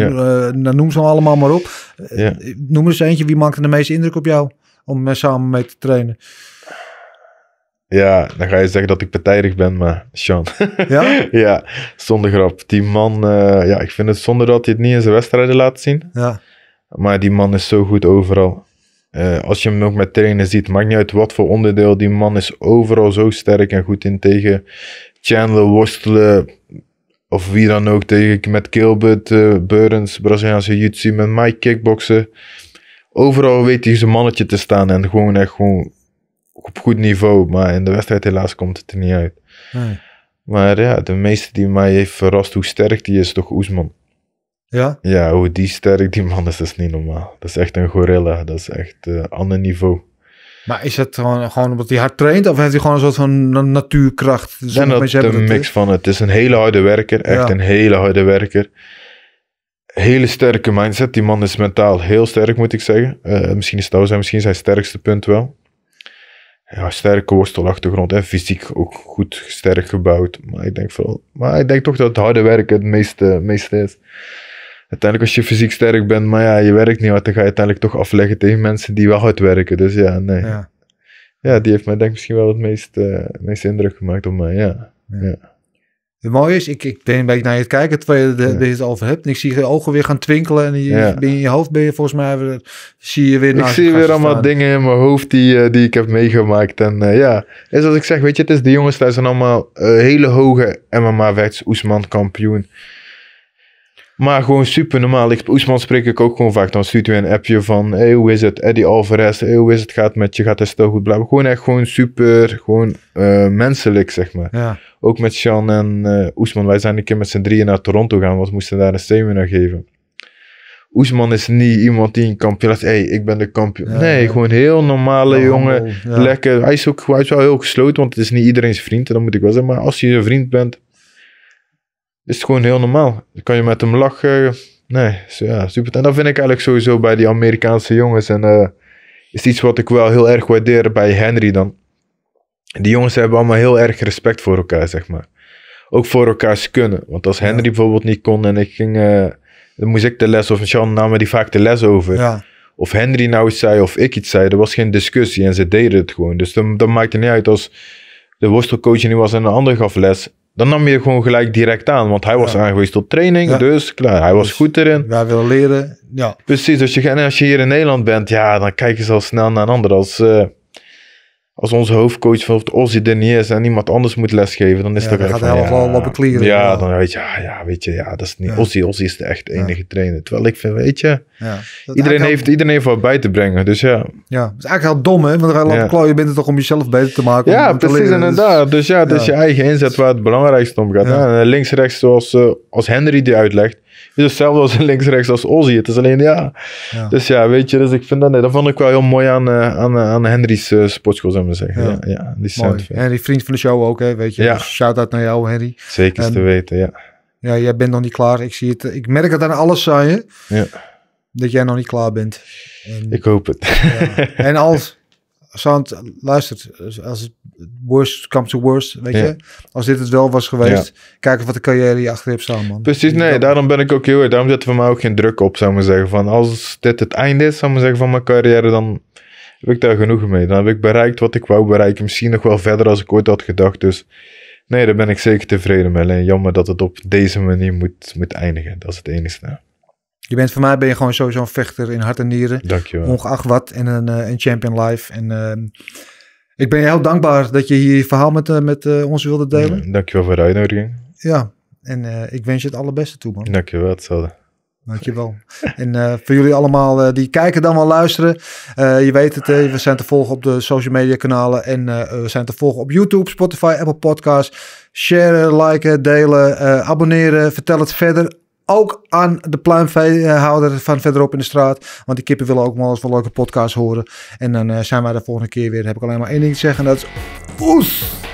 en dan eh, noem ze allemaal maar op. Noem eens eentje. Wie maakte de meeste indruk op jou? Om samen mee te trainen. Ja, dan ga je zeggen dat ik partijdig ben, maar Sean. Ja? ja, zonder grap. Die man, ja, ik vind het zonder dat hij het niet in zijn wedstrijden laat zien. Ja. Maar die man is zo goed overal. Eh, als je hem ook met trainen ziet, maakt niet uit wat voor onderdeel. Die man is overal zo sterk en goed in tegen Chandler worstelen. Of wie dan ook tegen met Gilbert, uh, eh, Burns, Braziliaanse jiu met Mike kickboksen. Overal weet hij zijn mannetje te staan en gewoon echt gewoon op goed niveau. Maar in de wedstrijd helaas komt het er niet uit. Maar ja, de meeste die mij heeft verrast hoe sterk die is, toch Oesman. Ja? Ja, hoe die sterk die man is, is niet normaal. Dat is echt een gorilla. Dat is echt eh, een ander niveau. Maar is het gewoon, gewoon omdat hij hard traint? Of heeft hij gewoon een soort van natuurkracht? zijn dat is een mix van het. Het is een hele harde werker. Echt een hele harde werker. Hele sterke mindset. Die man is mentaal heel sterk, moet ik zeggen. Eh, misschien is dat nou zijn, misschien zijn sterkste punt wel. Ja, sterke worstelachtergrond en fysiek ook goed sterk gebouwd. Maar ik denk, vooral, maar ik denk toch dat het harde werken het meeste, meeste is uiteindelijk als je fysiek sterk bent, maar ja, je werkt niet wat dan ga je uiteindelijk toch afleggen tegen mensen die wel hard werken. Dus ja, nee. Ja, ja die heeft mij denk ik misschien wel het meest, eh, meest indruk gemaakt op mij, ja. ja. Het mooie is, ik, ik ben beetje naar je het kijken terwijl je de, over hebt. En ik zie je ogen weer gaan twinkelen. En je, in je hoofd ben je volgens mij weer, zie je weer. Ik zie weer allemaal dingen in mijn hoofd die, eh, die ik heb meegemaakt. En eh, ja, is zoals ik zeg, weet je, het is de jongens daar zijn allemaal hele hoge MMA-wets, Oesman kampioen. Maar gewoon super normaal. Ik, Oesman spreek ik ook gewoon vaak. Dan stuurt hij een appje van, hey, hoe is het? Eddie Alvarez, hey, hoe is het? Gaat met je? Gaat het stel goed? Blijven. Gewoon echt gewoon super, gewoon eh, menselijk, zeg maar. Ja. Ook met Sean en uh, Oesman. Wij zijn een keer met z'n drieën naar Toronto gaan, want we moesten daar een seminar geven. Oesman is niet iemand die een kampioen is. hey, ik ben de kampioen. nee, ja. gewoon heel normale jongen. Lekker. Hij is, ook, hij is wel heel gesloten, want het is niet iedereen zijn vriend. En dat moet ik wel zeggen. Maar als je een vriend bent, is gewoon heel normaal. Dan kan je met hem lachen. Nee, ja, super. En dat vind ik eigenlijk sowieso bij die Amerikaanse jongens. En uh, is iets wat ik wel heel erg waardeer bij Henry dan. Die jongens hebben allemaal heel erg respect voor elkaar, zeg maar. Ook voor elkaars kunnen. Want als Henry bijvoorbeeld niet kon en ik ging... Eh, dan moest ik de les of Sean namen die vaak de les over. Ja. Of Henry nou iets zei of ik iets zei. Er was geen discussie en ze deden het gewoon. Dus dan, dan maakte niet uit als de worstelcoach nu was en een ander gaf les dan nam je gewoon gelijk direct aan. Want hij was ja. aangewezen tot training, dus klaar, hij was dus goed erin. Wij willen leren, ja. Precies, dus je, en als je hier in Nederland bent, ja, dan kijk je zo snel naar een ander als... Eh, als onze hoofdcoach van Ozzy er niet is en iemand anders moet lesgeven, dan is ja, dat echt gaat helemaal ja, op een ja, ja, dan weet je, ah, ja, weet je, ja, dat is niet, Ozzy, Ozzy is de echt enige trainer. Terwijl ik vind, weet je, iedereen, heeft, iedereen heeft wat bij te brengen, dus ja. Ja, het is eigenlijk heel dom, hè, want dan lopen je bent het toch om jezelf beter te maken. Ja, precies, en inderdaad. Dus-, dus ja, dat is je eigen inzet waar het belangrijkste om gaat. En links, rechts, zoals eh, als Henry die uitlegt, het is hetzelfde als links-rechts als Ozzy. Het is alleen, ja. Dus ja, weet je, dus ik vind dat, dat vond ik wel heel mooi aan, eh, aan, eh, aan Henry's uh, sportschool, zou ik maar zeggen. Ja, ja die mooi. Henry, vriend van de show ook, hè, weet je. Dus shout-out naar jou, Henry. Zeker te weten, ja. Ja, jij bent nog niet klaar. Ik zie het. Ik merk het aan alles aan je. Ja. Dat jij nog niet klaar bent. ik hoop het. En als Sound eh, luistert, eh, als het worst comes to worst, weet je. Als dit het wel was geweest, ja. kijken wat de carrière je achter hebt staan, man. Precies, nee, daarom ben ik ook heel erg, daarom zetten we mij ook geen druk op, zou ik maar zeggen. Van als dit het einde is, zou ik zeggen, van mijn carrière, dan heb ik daar genoeg mee. Dan heb ik bereikt wat ik wou bereiken, misschien nog wel verder als ik ooit had gedacht, dus... Nee, daar ben ik zeker tevreden mee. Alleen jammer dat het op deze manier moet, moet eindigen. Dat is het enige. Nou. Je bent voor mij ben je gewoon sowieso een vechter in hart en nieren. Dankjewel. Ongeacht wat. En een, eh, een champion life. En ehm, ik ben heel dankbaar dat je hier je verhaal met, eh, met eh, ons wilde delen. Ja, dankjewel voor de uitnodiging. Ja, en ik wens je het allerbeste toe, man. Dankjewel, hetzelfde. Dankjewel. En voor jullie allemaal die kijken dan wel luisteren. je weet het, we zijn te volgen op de social media kanalen. En we zijn te volgen op YouTube, Spotify, Apple Podcasts. Share, liken, delen, abonneren. Vertel het verder ook aan de pluimveehouder van verderop in de straat. Want die kippen willen ook wel eens wel leuke podcasts horen. En dan eh, zijn wij de volgende keer weer. Heb ik alleen maar één ding te zeggen. En dat is oes!